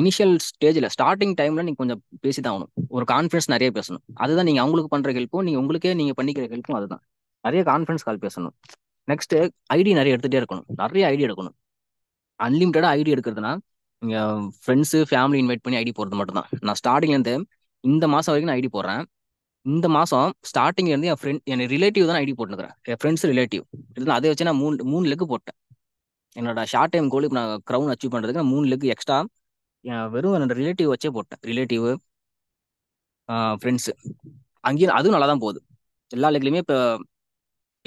இனிஷியல் ஸ்டேஜில் ஸ்டார்டிங் டைமில் நீங்கள் கொஞ்சம் பேசி தான் ஆகணும் ஒரு கான்ஃபிடன்ஸ் நிறைய பேசணும் அதுதான் நீங்கள் அவங்களுக்கு பண்ணுற ஹெல்ப்பும் நீங்கள் உங்களுக்கே நீங்கள் பண்ணிக்கிற ஹெல்ப்பும் அதுதான் நிறைய கான்ஃபிடன்ஸ் கால் பேசணும் நெக்ஸ்ட்டு ஐடி நிறைய எடுத்துகிட்டே இருக்கணும் நிறைய ஐடி எடுக்கணும் அன்லிமிட்டடாக ஐடி எடுக்கிறதுனா இங்கே ஃப்ரெண்ட்ஸு ஃபேமிலி இன்வைட் பண்ணி ஐடி போடுறது மட்டும் தான் நான் ஸ்டார்டிங்லேருந்து இந்த மாதம் வரைக்கும் நான் ஐடி போடுறேன் இந்த மாதம் ஸ்டார்டிங்லேருந்து என் ஃப்ரெண்ட் என் ரிலேட்டிவ் தான் ஐடி போட்டுக்கிறேன் என் ஃப்ரெண்ட்ஸ் ரிலேட்டிவ் இருந்தால் அதை வச்சு நான் மூணு மூணு லெக்கு போட்டேன் என்னோட ஷார்ட் டைம் கோல் இப்போ நான் க்ரௌன் அச்சீவ் பண்ணுறதுக்கு நான் மூணு லெக்கு எக்ஸ்ட்ரா என் வெறும் என்னோட ரிலேட்டிவ் வச்சே போட்டேன் ரிலேட்டிவ் ஃப்ரெண்ட்ஸு அங்கேயும் அதுவும் நல்லா தான் போகுது எல்லா லெக்லையுமே இப்போ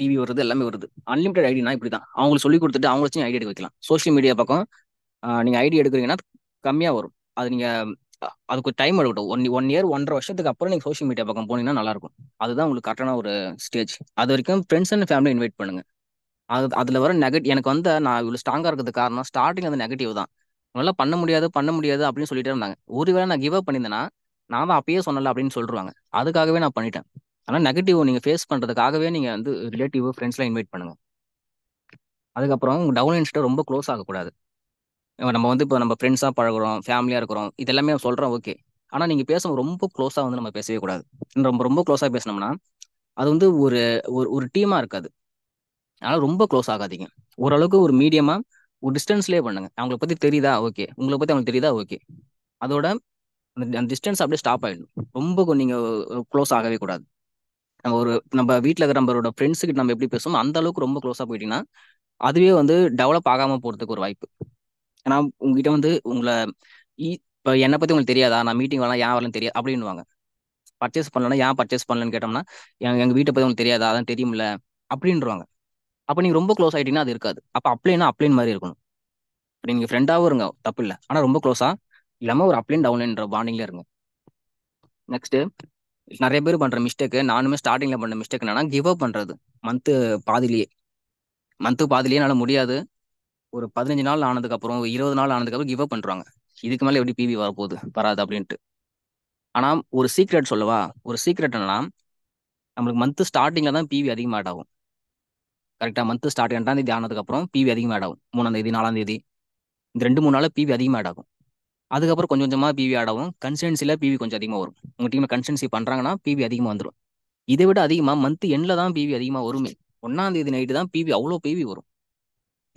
டிவி வருது எல்லாமே வருது அன்லிமிடெட் ஐடினா இப்படி தான் அவங்களுக்கு சொல்லி கொடுத்துட்டு அவங்கள ஐடி எடுக்க வைக்கலாம் சோஷியல் மீடியா பக்கம் நீங்கள் ஐடி எடுக்கிறீங்கன்னா கம்மியாக வரும் அது நீங்கள் அதுக்கு டைம் எடுக்கட்டும் ஒன் ஒன் இயர் ஒன்றரை வருஷத்துக்கு அப்புறம் நீங்கள் சோஷியல் மீடியா பக்கம் போனீங்கன்னா நல்லாயிருக்கும் அதுதான் உங்களுக்கு கரெக்டான ஒரு ஸ்டேஜ் அது வரைக்கும் ஃப்ரெண்ட்ஸ் அண்ட் ஃபேமிலி இன்வைட் பண்ணுங்கள் அது அதில் வர நெகட்டிவ் எனக்கு வந்து நான் இவ்வளோ ஸ்ட்ராங்காக இருக்கிறதுக்கு காரணம் ஸ்டார்டிங் அந்த நெகட்டிவ் தான் நல்லா பண்ண முடியாது பண்ண முடியாது அப்படின்னு சொல்லிட்டே இருந்தாங்க ஒரு வேளை நான் கிவ் அப் பண்ணியிருந்தேன்னா நான் தான் அப்பயே சொன்னல அப்படின்னு சொல்லிடுவாங்க அதுக்காகவே நான் பண்ணிட்டேன் ஆனால் நெகட்டிவ் நீங்கள் ஃபேஸ் பண்ணுறதுக்காகவே நீங்கள் வந்து ரிலேட்டிவ் ஃப்ரெண்ட்ஸ்லாம் இன்வைட் பண்ணுங்கள் அதுக்கப்புறம் உங்கள் டவுன் இன்ஸ்டா ரொம்ப க்ளோஸ் ஆகக்கூடாது நம்ம வந்து இப்போ நம்ம ஃப்ரெண்ட்ஸாக பழகுறோம் ஃபேமிலியாக இருக்கிறோம் இதெல்லாமே சொல்கிறோம் ஓகே ஆனால் நீங்கள் பேச ரொம்ப க்ளோஸாக வந்து நம்ம பேசவே கூடாது ரொம்ப ரொம்ப க்ளோஸாக பேசினோம்னா அது வந்து ஒரு ஒரு ஒரு டீமாக இருக்காது அதனால் ரொம்ப க்ளோஸ் ஆகாதீங்க ஓரளவுக்கு ஒரு மீடியமாக ஒரு டிஸ்டன்ஸ்லேயே பண்ணுங்க அவங்கள பற்றி தெரியுதா ஓகே உங்களை பற்றி அவங்களுக்கு தெரியுதா ஓகே அதோட அந்த டிஸ்டன்ஸ் அப்படியே ஸ்டாப் ஆகிடும் ரொம்ப நீங்கள் க்ளோஸ் ஆகவே கூடாது நம்ம ஒரு நம்ம வீட்டில் இருக்கிற நம்மளோட ஃப்ரெண்ட்ஸுக்கிட்ட நம்ம எப்படி பேசுவோம் அந்த அளவுக்கு ரொம்ப க்ளோஸாக போயிட்டீங்கன்னா அதுவே வந்து டெவலப் ஆகாமல் போகிறதுக்கு ஒரு வாய்ப்பு ஏன்னா உங்ககிட்ட வந்து உங்களை இப்போ என்னை பற்றி உங்களுக்கு தெரியாதா நான் மீட்டிங் வரலாம் ஏன் வரலன்னு தெரியாது அப்படின்வாங்க பர்ச்சேஸ் பண்ணலன்னா ஏன் பர்ச்சேஸ் பண்ணலன்னு கேட்டோம்னா எங்கள் எங்கள் வீட்டை பற்றி உங்களுக்கு தெரியாதா அதான் தெரியும்ல அப்படின்றவாங்க அப்போ நீங்கள் ரொம்ப க்ளோஸ் ஆகிட்டீங்கன்னா அது இருக்காது அப்போ அப்ளைனா அப்ளைன் மாதிரி இருக்கணும் இப்போ நீங்கள் ஃப்ரெண்டாகவும் இருங்க தப்பு இல்லை ஆனால் ரொம்ப க்ளோஸாக இல்லாமல் ஒரு அப்ளைன் டவுன்லைன்ற பாண்டிங்கில் இருங்க நெக்ஸ்ட்டு நிறைய பேர் பண்ணுற மிஸ்டேக்கு நானுமே ஸ்டார்டிங்கில் பண்ண மிஸ்டேக் என்னன்னா கிவ் அப் பண்ணுறது மந்த்து பாதிலேயே மந்த்து பாதிலேயே என்னால் முடியாது ஒரு பதினஞ்சு நாள் ஆனதுக்கு அப்புறம் இருபது நாள் ஆனதுக்கு அப்புறம் கிவ் அப் பண்றாங்க இதுக்கு மேல எப்படி பிவி வரப்போகுது வராது அப்படின்ட்டு ஆனா ஒரு சீக்ரெட் சொல்லவா ஒரு சீக்ரெட் என்னன்னா நம்மளுக்கு மந்த் ஸ்டார்டிங்ல தான் பிவி அதிகமாக ஆட் ஆகும் கரெக்டா மந்த் ஸ்டார்ட் ரெண்டாம் தேதி ஆனதுக்கு அப்புறம் பிவி அதிகமாக ஆட் ஆகும் மூணாம் தேதி நாலாம் தேதி இந்த ரெண்டு மூணு நாள் பிவி அதிகமாக ஆட் ஆகும் அதுக்கப்புறம் கொஞ்சம் கொஞ்சமாக பிவி ஆட் ஆகும் பிவி கொஞ்சம் அதிகமாக வரும் உங்கள் டீமில் கன்சன்சி பண்ணுறாங்கன்னா பிவி அதிகமாக வந்துடும் இதை விட அதிகமாக மந்த் எண்ணில் தான் பிவி அதிகமாக வருமே ஒன்றாம் தேதி நைட்டு தான் பிவி அவ்வளோ பிவி வரும்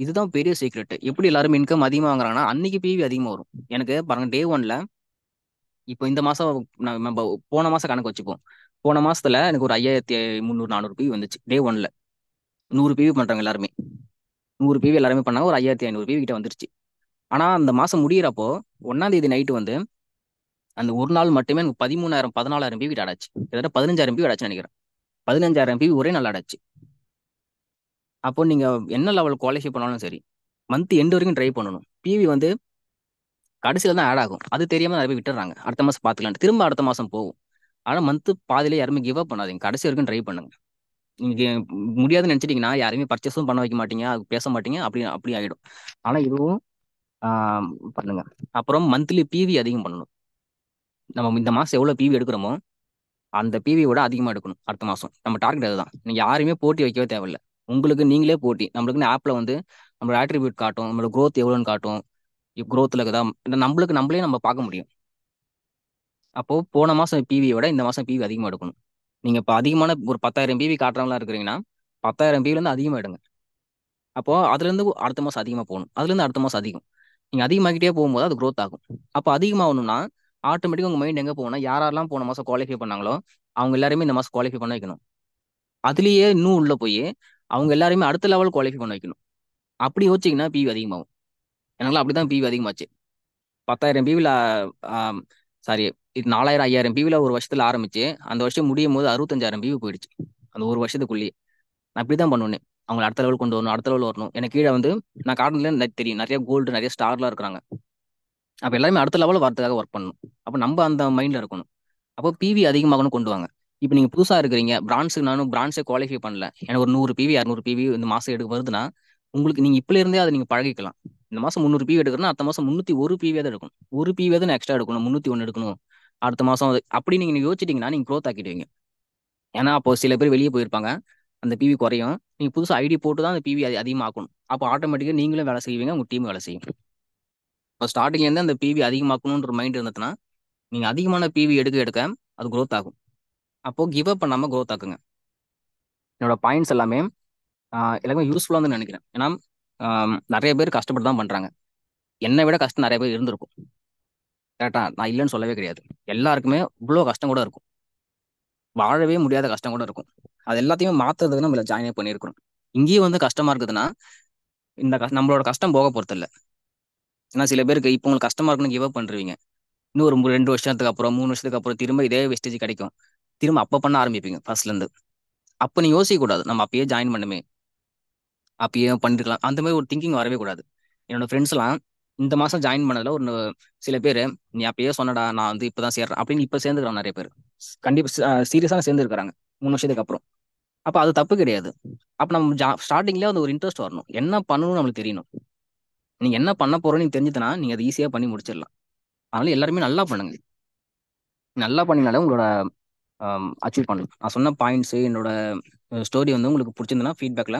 இதுதான் பெரிய சீக்ரெட் எப்படி எல்லாரும் இன்கம் அதிகமாக வாங்குறாங்கன்னா அன்னைக்கு பிவி அதிகமாக வரும் எனக்கு பாருங்க டே ஒன்ல இப்போ இந்த மாசம் நம்ம போன மாசம் கணக்கு வச்சுப்போம் போன மாசத்துல எனக்கு ஒரு ஐயாயிரத்தி முந்நூறு நானூறு பிவி வந்துச்சு டே ஒன்ல நூறு பிவி பண்றாங்க எல்லாருமே நூறு பிவி எல்லாருமே பண்ணாங்க ஒரு ஐயாயிரத்தி ஐநூறு பிவி கிட்ட வந்துருச்சு ஆனா அந்த மாசம் முடியிறப்போ ஒன்னாம் தேதி நைட்டு வந்து அந்த ஒரு நாள் மட்டுமே எனக்கு பதிமூணாயிரம் பதினாலாயிரம் பிவி ஆடாச்சு கிட்டத்தட்ட பதினஞ்சாயிரம் பிவி ஆடாச்சு நினைக்கிறேன் பதினஞ்சாயிரம் பிவி ஒரே நாள் ஆடாச்சு அப்போ நீங்க என்ன லெவல் குவாலிஃபை பண்ணாலும் சரி மந்த் எண்டு வரைக்கும் ட்ரை பண்ணணும் பிவி வந்து கடைசியில் தான் ஆட் ஆகும் அது தெரியாமல் நிறைய பேர் விட்டுறாங்க அடுத்த மாதம் பார்த்துக்கலாம் திரும்ப அடுத்த மாதம் போகும் ஆனால் மந்த்து பாதியில யாருமே கிவ் அப் பண்ணாதீங்க கடைசி வரைக்கும் ட்ரை பண்ணுங்க நீங்கள் முடியாதுன்னு நினச்சிட்டிங்கன்னா யாருமே பர்ச்சேஸும் பண்ண வைக்க மாட்டீங்க அது பேச மாட்டீங்க அப்படி அப்படி ஆகிடும் ஆனால் இதுவும் பண்ணுங்க அப்புறம் மந்த்லி பிவி அதிகம் பண்ணணும் நம்ம இந்த மாதம் எவ்வளோ பிவி எடுக்கிறோமோ அந்த பிவியோட அதிகமாக எடுக்கணும் அடுத்த மாதம் நம்ம டார்கெட் அதுதான் நீங்கள் யாருமே போட்டி வைக்கவே தேவையில்லை உங்களுக்கு நீங்களே போட்டி நம்மளுக்குன்னு ஆப்பில் வந்து நம்மளோட ஆட்ரிபியூட் காட்டும் நம்மளோட க்ரோத் எவ்வளோன்னு காட்டும் க்ரோத்தில் இருக்குதா நம்மளுக்கு நம்மளே நம்ம பார்க்க முடியும் அப்போது போன மாதம் பிவியை விட இந்த மாதம் பிவி அதிகமாக எடுக்கணும் நீங்கள் இப்போ அதிகமான ஒரு பத்தாயிரம் பிவி காட்டுறவங்களா இருக்கிறீங்கன்னா பத்தாயிரம் பிவிலேருந்து அதிகமாக எடுங்க அப்போது அதுலேருந்து அடுத்த மாதம் அதிகமாக போகணும் அதுலேருந்து அடுத்த மாதம் அதிகம் நீங்கள் அதிகமாகிட்டே போகும்போது அது க்ரோத் ஆகும் அப்போ அதிகமாகணும்னா ஆட்டோமேட்டிக்காக உங்கள் மைண்ட் எங்கே போகணும் யாரெல்லாம் போன மாதம் குவாலிஃபை பண்ணாங்களோ அவங்க எல்லாருமே இந்த மாதம் குவாலிஃபை பண்ண வைக்கணும் அதுலேயே இன்னும் உள்ளே போய் அவங்க எல்லாருமே அடுத்த லெவல் குவாலிஃபை பண்ண வைக்கணும் அப்படி யோசிச்சிங்கன்னா பிவி அதிகமாகும் எனக்குலாம் அப்படி தான் பிவி அதிகமாச்சு பத்தாயிரம் பிவியில் சாரி இது நாலாயிரம் ஐயாயிரம் பிவியில் ஒரு வருஷத்தில் ஆரம்பிச்சு அந்த வருஷம் முடியும் போது அறுபத்தஞ்சாயிரம் பிவி போயிடுச்சு அந்த ஒரு வருஷத்துக்குள்ளேயே நான் இப்படி தான் பண்ணுவேன் அவங்கள அடுத்த லெவல் கொண்டு வரணும் அடுத்த லெவல் வரணும் எனக்கு கீழே வந்து நான் கார்டன்லேருந்து தெரியும் நிறைய கோல்டு நிறைய ஸ்டார்லாம் இருக்கிறாங்க அப்போ எல்லாருமே அடுத்த லெவலில் வரதுக்காக ஒர்க் பண்ணணும் அப்போ நம்ம அந்த மைண்டில் இருக்கணும் அப்போ பிவி அதிகமாகணும் கொண்டு வாங்க இப்போ நீங்கள் புதுசாக இருக்கிறீங்க பிரான்ஸுக்கு நானும் பிரான்ஸே குவாலிஃபை பண்ணல எனக்கு ஒரு நூறு பிவி அறுநூறு பிவி இந்த மாதம் எடுக்க வருதுன்னா உங்களுக்கு நீங்கள் இப்போ இருந்தே அதை நீங்கள் பழகிக்கலாம் இந்த மாதம் முந்நூறு பிவி எடுக்கிறனா அடுத்த மாதம் முந்நூற்றி ஒரு பிவியாக தான் எடுக்கணும் ஒரு பிவியாக தான் எக்ஸ்ட்ரா எடுக்கணும் முந்நூற்றி ஒன்று எடுக்கணும் அடுத்த மாதம் அப்படி நீங்கள் யோசிச்சிட்டிங்கன்னா நீங்கள் க்ரோத் ஆக்கிடுவீங்க ஏன்னா அப்போ சில பேர் வெளியே போயிருப்பாங்க அந்த பிவி குறையும் நீங்கள் புதுசாக ஐடி போட்டு தான் அந்த பிவி அது அதிகமாக்கணும் அப்போ ஆட்டோமேட்டிக்காக நீங்களும் வேலை செய்வீங்க உங்கள் டீம் வேலை செய்யும் இப்போ ஸ்டார்டிங்லேருந்து அந்த பிவி அதிகமாக்கணுன்ற மைண்ட் இருந்ததுன்னா நீங்கள் அதிகமான பிவி எடுக்க எடுக்க அது க்ரோத் ஆகும் அப்போது கிவ் அப் பண்ணாமல் க்ரோத் ஆக்குங்க என்னோட பாயிண்ட்ஸ் எல்லாமே எல்லாமே யூஸ்ஃபுல்லாக வந்து நினைக்கிறேன் ஏன்னா நிறைய பேர் கஷ்டப்பட்டு தான் பண்ணுறாங்க என்னை விட கஷ்டம் நிறைய பேர் இருந்திருக்கும் கரெக்டாக நான் இல்லைன்னு சொல்லவே கிடையாது எல்லாருக்குமே இவ்வளோ கஷ்டம் கூட இருக்கும் வாழவே முடியாத கஷ்டம் கூட இருக்கும் அது எல்லாத்தையுமே மாற்றுறதுக்கு நம்ம ஜாயினே பண்ணியிருக்கணும் இங்கேயும் வந்து கஷ்டமாக இருக்குதுன்னா இந்த நம்மளோட கஷ்டம் போக போகிறதில்ல ஏன்னா சில பேருக்கு இப்போ உங்களுக்கு கஷ்டமாக இருக்குன்னு கிவ் அப் பண்ணுறீங்க இன்னும் ஒரு ரெண்டு வருஷத்துக்கு அப்புறம் மூணு வருஷத்துக்கு அப்புறம் திரும்ப இதே வெஸ்டேஜ் கிடைக்கும் திரும்ப அப்போ பண்ண ஆரம்பிப்பீங்க ஃபர்ஸ்ட்லேருந்து அப்போ நீ யோசிக்கக்கூடாது நம்ம அப்பயே ஜாயின் பண்ணுமே அப்பயே பண்ணிருக்கலாம் அந்த மாதிரி ஒரு திங்கிங் வரவே கூடாது என்னோட ஃப்ரெண்ட்ஸ்லாம் இந்த மாதம் ஜாயின் பண்ணதில் ஒரு சில பேர் நீ அப்பயே சொன்னடா நான் வந்து இப்போ தான் சேர்றேன் அப்படின்னு இப்போ சேர்ந்துக்கிறான் நிறைய பேர் கண்டிப்பாக சீரியஸாக சேர்ந்துருக்கிறாங்க மூணு வருஷத்துக்கு அப்புறம் அப்போ அது தப்பு கிடையாது அப்போ நம்ம ஜா ஸ்டார்டிங்லேயே அது ஒரு இன்ட்ரெஸ்ட் வரணும் என்ன பண்ணணும்னு நம்மளுக்கு தெரியணும் நீங்கள் என்ன பண்ண போகிறோன்னு தெரிஞ்சுதுன்னா நீங்கள் அதை ஈஸியாக பண்ணி முடிச்சிடலாம் அதனால எல்லாருமே நல்லா பண்ணுங்க நல்லா பண்ணினாலே உங்களோட அச்சீவ் பண்ணலாம் நான் சொன்ன பாயிண்ட்ஸு என்னோட ஸ்டோரி வந்து உங்களுக்கு பிடிச்சிருந்ததுன்னா ஃபீட்பேக்கில்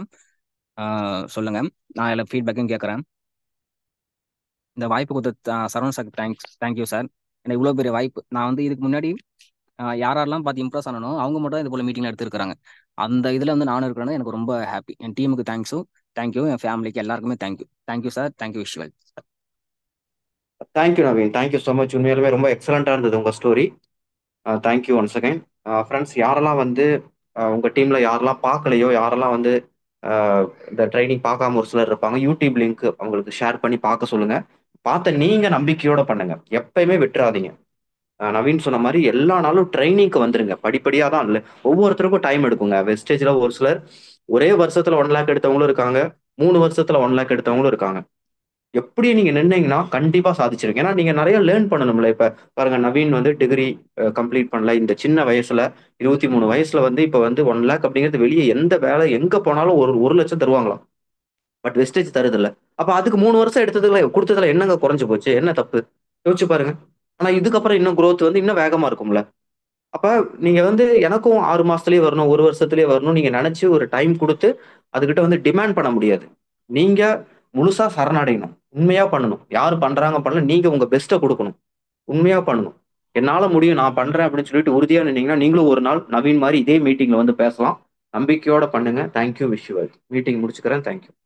சொல்லுங்கள் நான் எல்லா ஃபீட்பேக்கும் கேட்குறேன் இந்த வாய்ப்பு கொடுத்த Saravan sir thanks thank you sir எனக்கு இவ்வளோ பெரிய வாய்ப்பு நான் வந்து இதுக்கு முன்னாடி யாரெல்லாம் பார்த்து இம்ப்ரெஸ் ஆனனோ அவங்க மட்டும் தான் இது போல் மீட்டிங் எடுத்துருக்காங்க அந்த இதில் வந்து நானும் இருக்கிறேன்னு எனக்கு ரொம்ப ஹாப்பி என் டீமுக்கு தேங்க்ஸும் தேங்க்யூ என் ஃபேமிலிக்கு எல்லாருக்குமே thank you thank you sir thank you visual thank you Naveen thank you so much உண்மையிலுமே ரொம்ப எக்ஸலண்டாக இருந்தது உங்கள் story thank you once again friends யாரெல்லாம் வந்து உங்கள் டீமில் யாரெல்லாம் பார்க்கலையோ யாரெல்லாம் வந்து இந்த ட்ரைனிங் பார்க்காம ஒரு சிலர் இருப்பாங்க யூடியூப் லிங்க் அவங்களுக்கு ஷேர் பண்ணி பார்க்க சொல்லுங்கள் பார்த்த நீங்கள் நம்பிக்கையோட பண்ணுங்க எப்பயுமே விட்டுறாதீங்க நவீன் சொன்ன மாதிரி எல்லா நாளும் ட்ரைனிங்க்கு வந்துருங்க படிப்படியாக தான் இல்லை ஒவ்வொருத்தருக்கும் டைம் எடுக்குங்க வெஸ்டேஜில் ஒரு சிலர் ஒரே வருஷத்தில் ஒன் லேக் எடுத்தவங்களும் இருக்காங்க மூணு வருஷத்தில் ஒன் லேக் எடுத்தவங்களும் இருக்காங்க எப்படி நீங்க நின்னீங்கன்னா கண்டிப்பா சாதிச்சிருங்க ஏன்னா நீங்க நிறைய லேர்ன் பண்ணணும்ல இப்ப பாருங்க நவீன் வந்து டிகிரி கம்ப்ளீட் பண்ணல இந்த சின்ன வயசுல இருபத்தி மூணு வயசுல வந்து இப்ப வந்து ஒன் லேக் அப்படிங்கிறது வெளியே எந்த வேலை எங்க போனாலும் ஒரு ஒரு லட்சம் தருவாங்களாம் பட் வெஸ்டேஜ் இல்ல அப்ப அதுக்கு மூணு வருஷம் எடுத்ததுல கொடுத்ததுல என்னங்க குறைஞ்சு போச்சு என்ன தப்பு யோசிச்சு பாருங்க ஆனா இதுக்கப்புறம் இன்னும் குரோத் வந்து இன்னும் வேகமா இருக்கும்ல அப்ப நீங்க வந்து எனக்கும் ஆறு மாசத்துலயே வரணும் ஒரு வருஷத்துலயே வரணும் நீங்க நினைச்சு ஒரு டைம் கொடுத்து அதுகிட்ட வந்து டிமாண்ட் பண்ண முடியாது நீங்க முழுசா சரணடையணும் உண்மையா பண்ணணும் யாரு பண்றாங்க பண்ணல நீங்க உங்க பெஸ்ட்டை கொடுக்கணும் உண்மையா பண்ணணும் என்னால முடியும் நான் பண்றேன் அப்படின்னு சொல்லிட்டு உறுதியா நின்னீங்கன்னா நீங்களும் ஒரு நாள் நவீன் மாதிரி இதே மீட்டிங்ல வந்து பேசலாம் நம்பிக்கையோட பண்ணுங்க தேங்க்யூ விஷ் மீட்டிங் முடிச்சுக்கிறேன் தேங்க்யூ